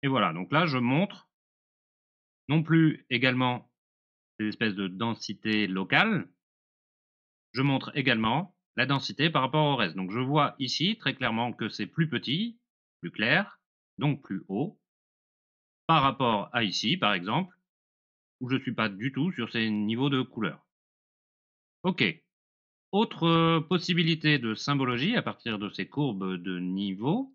Et voilà, donc là, je montre non plus également ces espèces de densité locale, je montre également la densité par rapport au reste. Donc je vois ici très clairement que c'est plus petit, plus clair, donc plus haut, par rapport à ici, par exemple, où je ne suis pas du tout sur ces niveaux de couleur. OK. Autre euh, possibilité de symbologie à partir de ces courbes de niveau,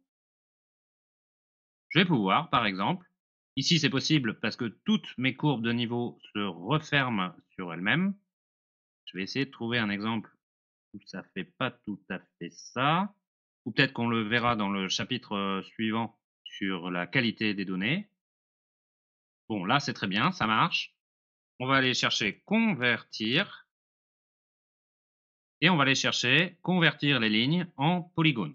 je vais pouvoir, par exemple, ici c'est possible parce que toutes mes courbes de niveau se referment sur elles-mêmes. Je vais essayer de trouver un exemple où ça fait pas tout à fait ça, ou peut-être qu'on le verra dans le chapitre euh, suivant sur la qualité des données. Bon, là c'est très bien, ça marche. On va aller chercher convertir et on va aller chercher convertir les lignes en polygones.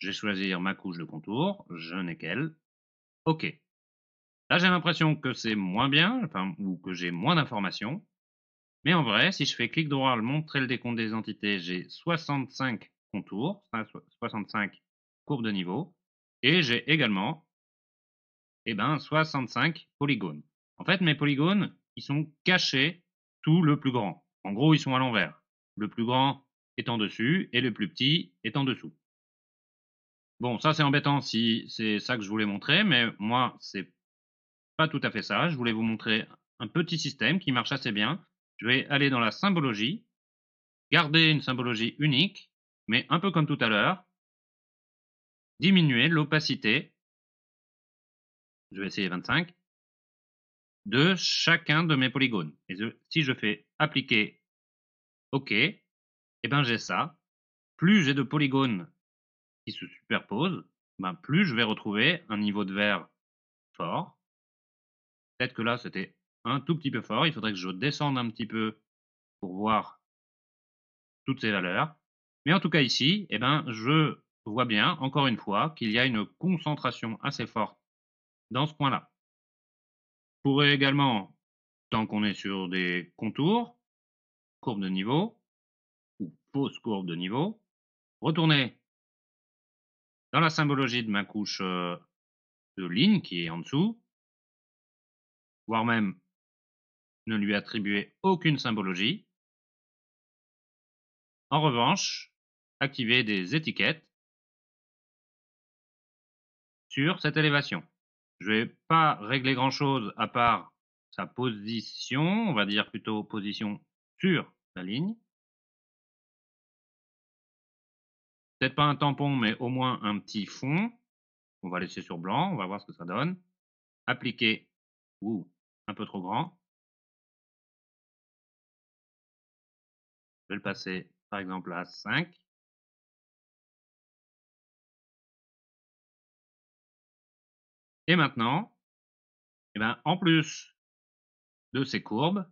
Je vais choisir ma couche de contour, je n'ai qu'elle. OK. Là, j'ai l'impression que c'est moins bien, ou que j'ai moins d'informations. Mais en vrai, si je fais clic droit, le montrer le décompte des entités, j'ai 65 contours, 65 courbes de niveau, et j'ai également eh ben, 65 polygones. En fait, mes polygones, ils sont cachés tout le plus grand. En gros, ils sont à l'envers. Le plus grand est en dessus et le plus petit est en dessous. Bon, ça c'est embêtant si c'est ça que je voulais montrer, mais moi c'est pas tout à fait ça. Je voulais vous montrer un petit système qui marche assez bien. Je vais aller dans la symbologie, garder une symbologie unique, mais un peu comme tout à l'heure, diminuer l'opacité, je vais essayer 25, de chacun de mes polygones. Et si je fais appliquer OK, et eh bien j'ai ça. Plus j'ai de polygones qui se superposent, ben plus je vais retrouver un niveau de vert fort. Peut-être que là, c'était un tout petit peu fort. Il faudrait que je descende un petit peu pour voir toutes ces valeurs. Mais en tout cas ici, eh ben, je vois bien, encore une fois, qu'il y a une concentration assez forte dans ce point-là. Je pourrais également, tant qu'on est sur des contours, courbes de niveau, ou fausses courbes de niveau, retourner dans la symbologie de ma couche euh, de ligne qui est en dessous, voire même ne lui attribuer aucune symbologie. En revanche, activer des étiquettes sur cette élévation. Je ne vais pas régler grand-chose à part sa position, on va dire plutôt position sur la ligne. Peut-être pas un tampon, mais au moins un petit fond. On va laisser sur blanc, on va voir ce que ça donne. Appliquer, ou un peu trop grand. Je vais le passer par exemple à 5. Et maintenant, eh ben, en plus de ces courbes,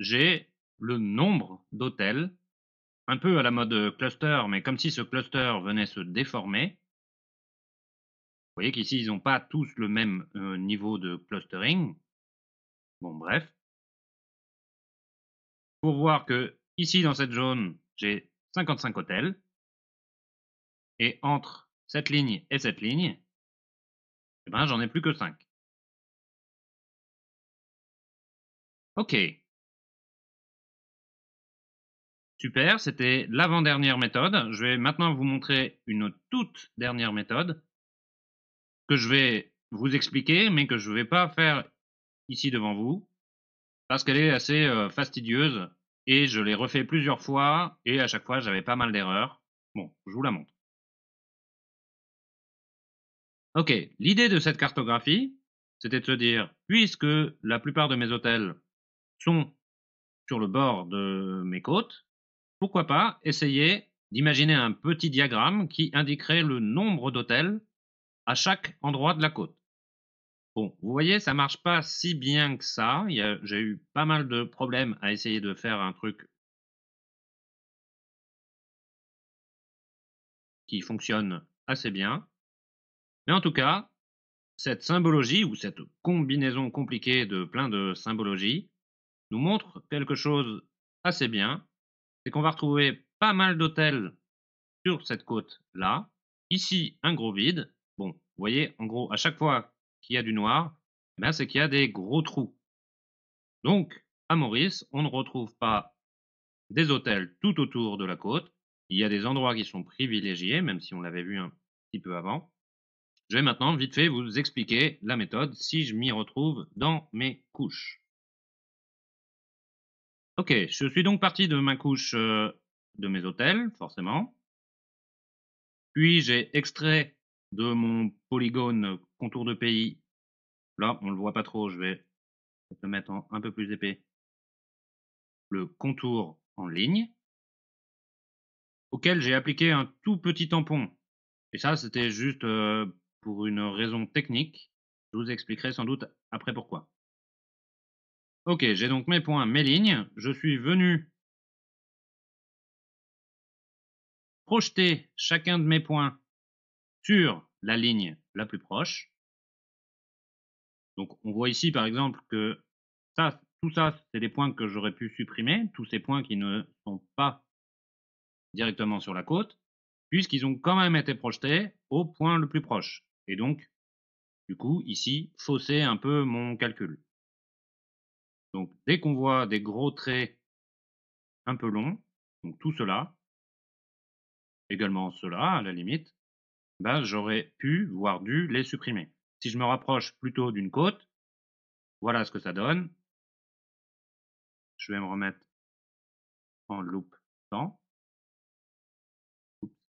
j'ai le nombre d'hôtels un peu à la mode euh, cluster, mais comme si ce cluster venait se déformer. Vous voyez qu'ici, ils n'ont pas tous le même euh, niveau de clustering. Bon, bref. Pour voir que ici, dans cette zone, j'ai 55 hôtels. Et entre cette ligne et cette ligne, eh ben, j'en ai plus que 5. OK. Super, c'était l'avant-dernière méthode. Je vais maintenant vous montrer une toute dernière méthode que je vais vous expliquer, mais que je ne vais pas faire ici devant vous, parce qu'elle est assez euh, fastidieuse, et je l'ai refait plusieurs fois, et à chaque fois j'avais pas mal d'erreurs. Bon, je vous la montre. Ok, l'idée de cette cartographie, c'était de se dire, puisque la plupart de mes hôtels sont sur le bord de mes côtes, pourquoi pas essayer d'imaginer un petit diagramme qui indiquerait le nombre d'hôtels à chaque endroit de la côte. Bon, vous voyez, ça marche pas si bien que ça. J'ai eu pas mal de problèmes à essayer de faire un truc qui fonctionne assez bien. Mais en tout cas, cette symbologie ou cette combinaison compliquée de plein de symbologies nous montre quelque chose assez bien c'est qu'on va retrouver pas mal d'hôtels sur cette côte-là. Ici, un gros vide. Bon, vous voyez, en gros, à chaque fois qu'il y a du noir, eh ben, c'est qu'il y a des gros trous. Donc, à Maurice, on ne retrouve pas des hôtels tout autour de la côte. Il y a des endroits qui sont privilégiés, même si on l'avait vu un petit peu avant. Je vais maintenant vite fait vous expliquer la méthode si je m'y retrouve dans mes couches. Ok, je suis donc parti de ma couche euh, de mes hôtels, forcément. Puis j'ai extrait de mon polygone contour de pays. Là, on ne le voit pas trop, je vais le mettre un peu plus épais. Le contour en ligne, auquel j'ai appliqué un tout petit tampon. Et ça, c'était juste euh, pour une raison technique. Je vous expliquerai sans doute après pourquoi. Ok, j'ai donc mes points, mes lignes. Je suis venu projeter chacun de mes points sur la ligne la plus proche. Donc on voit ici par exemple que tout ça, c'est des points que j'aurais pu supprimer, tous ces points qui ne sont pas directement sur la côte, puisqu'ils ont quand même été projetés au point le plus proche. Et donc, du coup, ici, fausser un peu mon calcul. Donc, dès qu'on voit des gros traits un peu longs, donc tout cela, également cela à la limite, ben, j'aurais pu, voire dû, les supprimer. Si je me rapproche plutôt d'une côte, voilà ce que ça donne. Je vais me remettre en loop 100,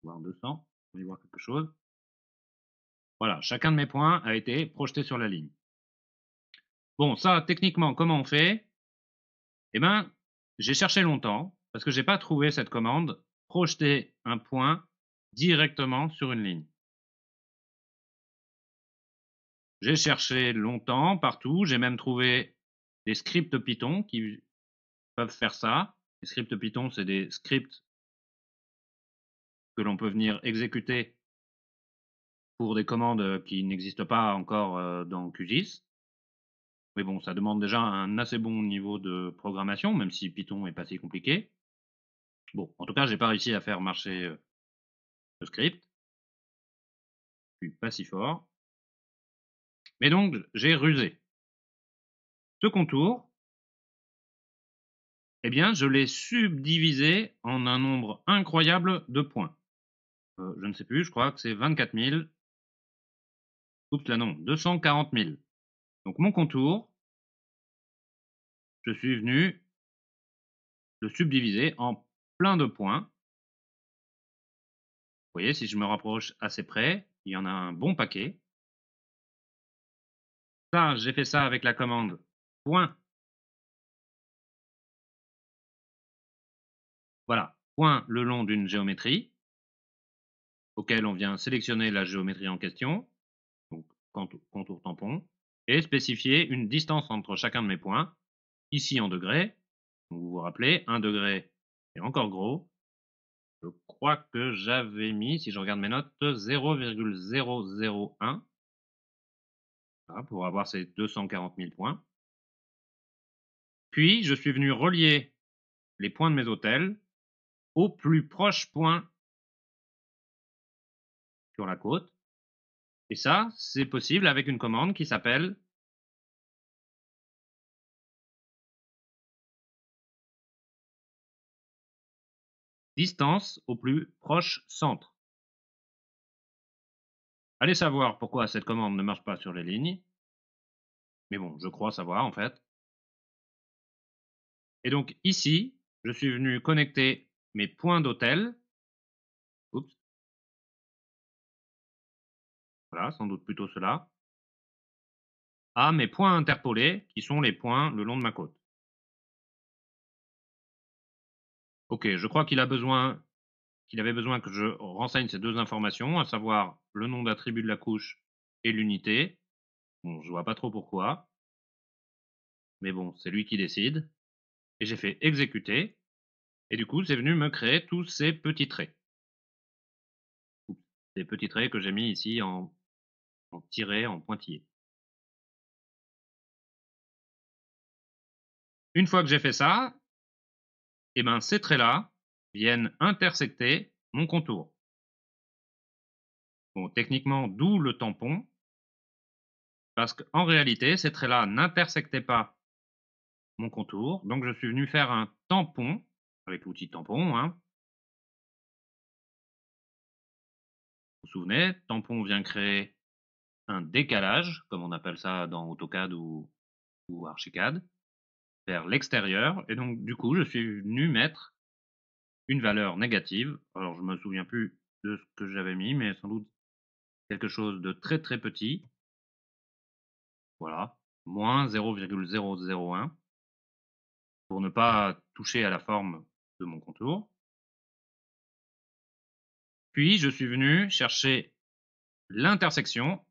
voire 200, on va y voir quelque chose. Voilà, chacun de mes points a été projeté sur la ligne. Bon, ça, techniquement, comment on fait Eh bien, j'ai cherché longtemps, parce que je n'ai pas trouvé cette commande, projeter un point directement sur une ligne. J'ai cherché longtemps, partout, j'ai même trouvé des scripts Python qui peuvent faire ça. Les scripts Python, c'est des scripts que l'on peut venir exécuter pour des commandes qui n'existent pas encore euh, dans QGIS. Mais bon, ça demande déjà un assez bon niveau de programmation, même si Python est pas si compliqué. Bon, en tout cas, j'ai pas réussi à faire marcher euh, le script. Je suis pas si fort. Mais donc, j'ai rusé. Ce contour, eh bien, je l'ai subdivisé en un nombre incroyable de points. Euh, je ne sais plus, je crois que c'est 24 000. Oups, là non, 240 000. Donc mon contour, je suis venu le subdiviser en plein de points. Vous voyez, si je me rapproche assez près, il y en a un bon paquet. Ça, j'ai fait ça avec la commande point. Voilà, point le long d'une géométrie, auquel on vient sélectionner la géométrie en question, donc contour, tampon spécifier une distance entre chacun de mes points, ici en degrés, vous vous rappelez, un degré est encore gros, je crois que j'avais mis, si je regarde mes notes, 0,001 pour avoir ces 240 000 points. Puis, je suis venu relier les points de mes hôtels au plus proche point sur la côte et ça, c'est possible avec une commande qui s'appelle distance au plus proche centre. Allez savoir pourquoi cette commande ne marche pas sur les lignes. Mais bon, je crois savoir en fait. Et donc ici, je suis venu connecter mes points d'hôtel Voilà, sans doute plutôt cela. À ah, mes points interpolés, qui sont les points le long de ma côte. Ok, je crois qu'il a besoin qu'il avait besoin que je renseigne ces deux informations, à savoir le nom d'attribut de la couche et l'unité. Bon, je vois pas trop pourquoi. Mais bon, c'est lui qui décide. Et j'ai fait exécuter. Et du coup, c'est venu me créer tous ces petits traits. Ces petits traits que j'ai mis ici en en tiré, en pointillé. Une fois que j'ai fait ça, eh ben, ces traits-là viennent intersecter mon contour. Bon, techniquement, d'où le tampon, parce qu'en réalité, ces traits-là n'intersectaient pas mon contour, donc je suis venu faire un tampon, avec l'outil tampon. Hein. Vous vous souvenez, tampon vient créer un décalage, comme on appelle ça dans AutoCAD ou, ou Archicad, vers l'extérieur. Et donc, du coup, je suis venu mettre une valeur négative. Alors, je me souviens plus de ce que j'avais mis, mais sans doute quelque chose de très très petit. Voilà, moins 0,001 pour ne pas toucher à la forme de mon contour. Puis, je suis venu chercher l'intersection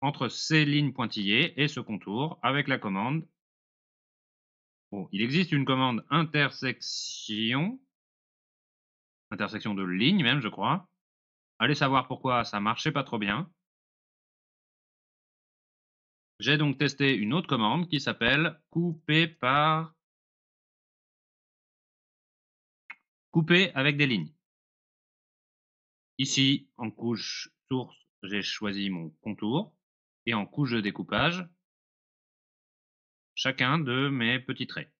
entre ces lignes pointillées et ce contour avec la commande. Bon, il existe une commande intersection, intersection de lignes même, je crois. Allez savoir pourquoi ça marchait pas trop bien. J'ai donc testé une autre commande qui s'appelle couper par couper avec des lignes. Ici, en couche source, j'ai choisi mon contour et en couche de découpage chacun de mes petits traits.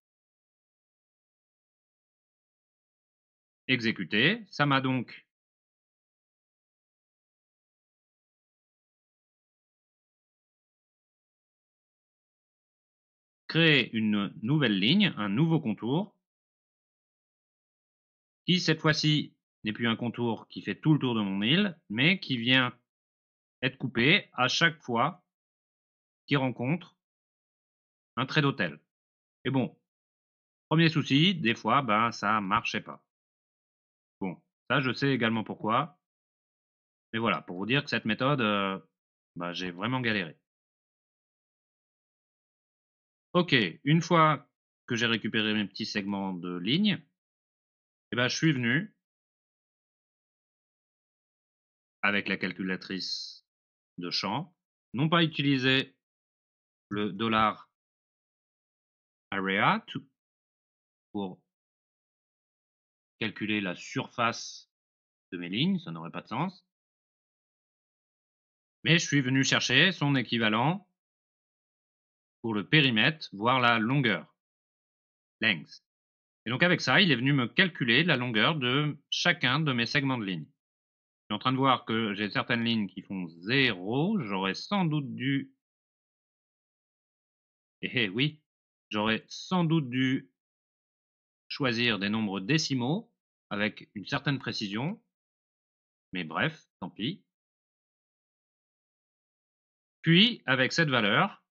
Exécuter, ça m'a donc créé une nouvelle ligne, un nouveau contour, qui cette fois-ci n'est plus un contour qui fait tout le tour de mon île, mais qui vient être coupé à chaque fois qu'il rencontre un trait d'hôtel. Et bon, premier souci, des fois, ben, ça marchait pas. Bon, ça, je sais également pourquoi. Mais voilà, pour vous dire que cette méthode, euh, ben, j'ai vraiment galéré. Ok, une fois que j'ai récupéré mes petits segments de ligne, eh ben, je suis venu avec la calculatrice de champ non pas utiliser le dollar area pour calculer la surface de mes lignes, ça n'aurait pas de sens. Mais je suis venu chercher son équivalent pour le périmètre, voire la longueur, length. Et donc avec ça, il est venu me calculer la longueur de chacun de mes segments de ligne. Je suis en train de voir que j'ai certaines lignes qui font 0. J'aurais sans doute dû. Eh, eh oui, j'aurais sans doute dû choisir des nombres décimaux avec une certaine précision. Mais bref, tant pis. Puis, avec cette valeur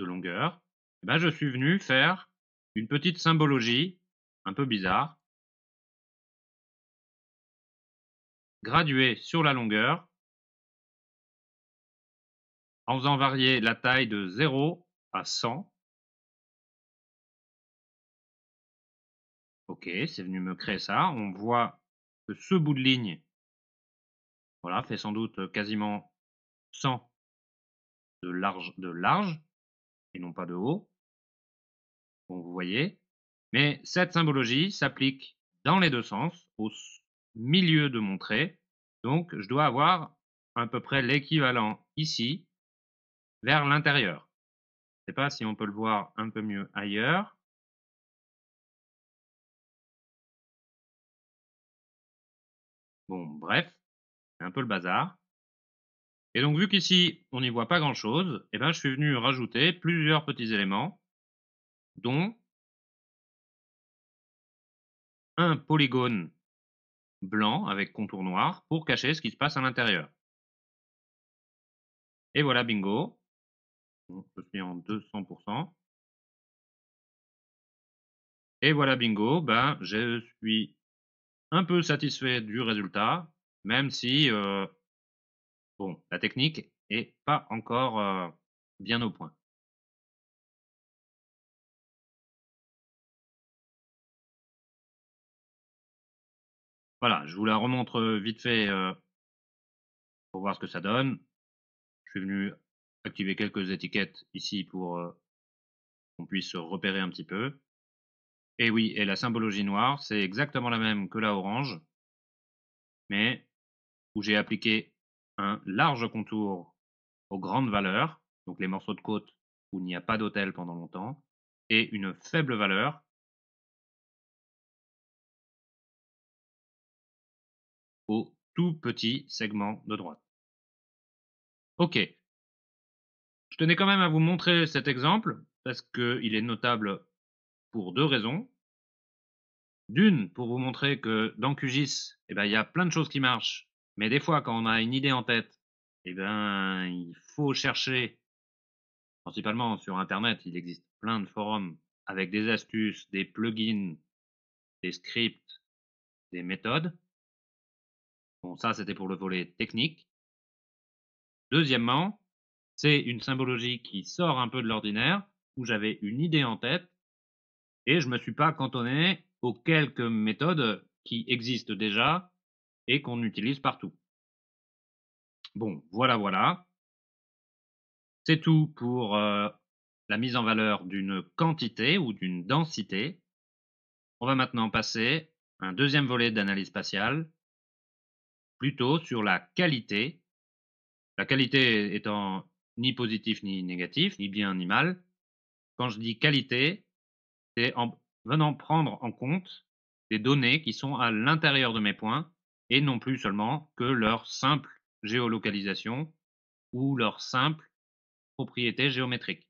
de longueur, eh ben je suis venu faire une petite symbologie un peu bizarre Gradué sur la longueur en faisant varier la taille de 0 à 100. Ok, c'est venu me créer ça. On voit que ce bout de ligne voilà, fait sans doute quasiment 100 de large, de large et non pas de haut. Bon, vous voyez. Mais cette symbologie s'applique dans les deux sens, milieu de mon trait. Donc, je dois avoir à peu près l'équivalent ici vers l'intérieur. Je ne sais pas si on peut le voir un peu mieux ailleurs. Bon, bref, c'est un peu le bazar. Et donc, vu qu'ici, on n'y voit pas grand-chose, eh ben, je suis venu rajouter plusieurs petits éléments, dont un polygone blanc avec contour noir pour cacher ce qui se passe à l'intérieur. Et voilà, bingo. je suis en 200%. Et voilà, bingo, ben, je suis un peu satisfait du résultat, même si euh, bon, la technique est pas encore euh, bien au point. Voilà, je vous la remontre euh, vite fait euh, pour voir ce que ça donne. Je suis venu activer quelques étiquettes ici pour euh, qu'on puisse repérer un petit peu. Et oui, et la symbologie noire, c'est exactement la même que la orange, mais où j'ai appliqué un large contour aux grandes valeurs, donc les morceaux de côte où il n'y a pas d'hôtel pendant longtemps, et une faible valeur au tout petit segment de droite. Ok. Je tenais quand même à vous montrer cet exemple parce qu'il est notable pour deux raisons. D'une, pour vous montrer que dans QGIS, eh ben, il y a plein de choses qui marchent, mais des fois, quand on a une idée en tête, eh ben, il faut chercher, principalement sur Internet, il existe plein de forums avec des astuces, des plugins, des scripts, des méthodes. Bon, ça, c'était pour le volet technique. Deuxièmement, c'est une symbologie qui sort un peu de l'ordinaire, où j'avais une idée en tête, et je ne me suis pas cantonné aux quelques méthodes qui existent déjà et qu'on utilise partout. Bon, voilà, voilà. C'est tout pour euh, la mise en valeur d'une quantité ou d'une densité. On va maintenant passer à un deuxième volet d'analyse spatiale plutôt sur la qualité, la qualité étant ni positif ni négatif, ni bien ni mal. Quand je dis qualité, c'est en venant prendre en compte des données qui sont à l'intérieur de mes points et non plus seulement que leur simple géolocalisation ou leur simple propriété géométrique.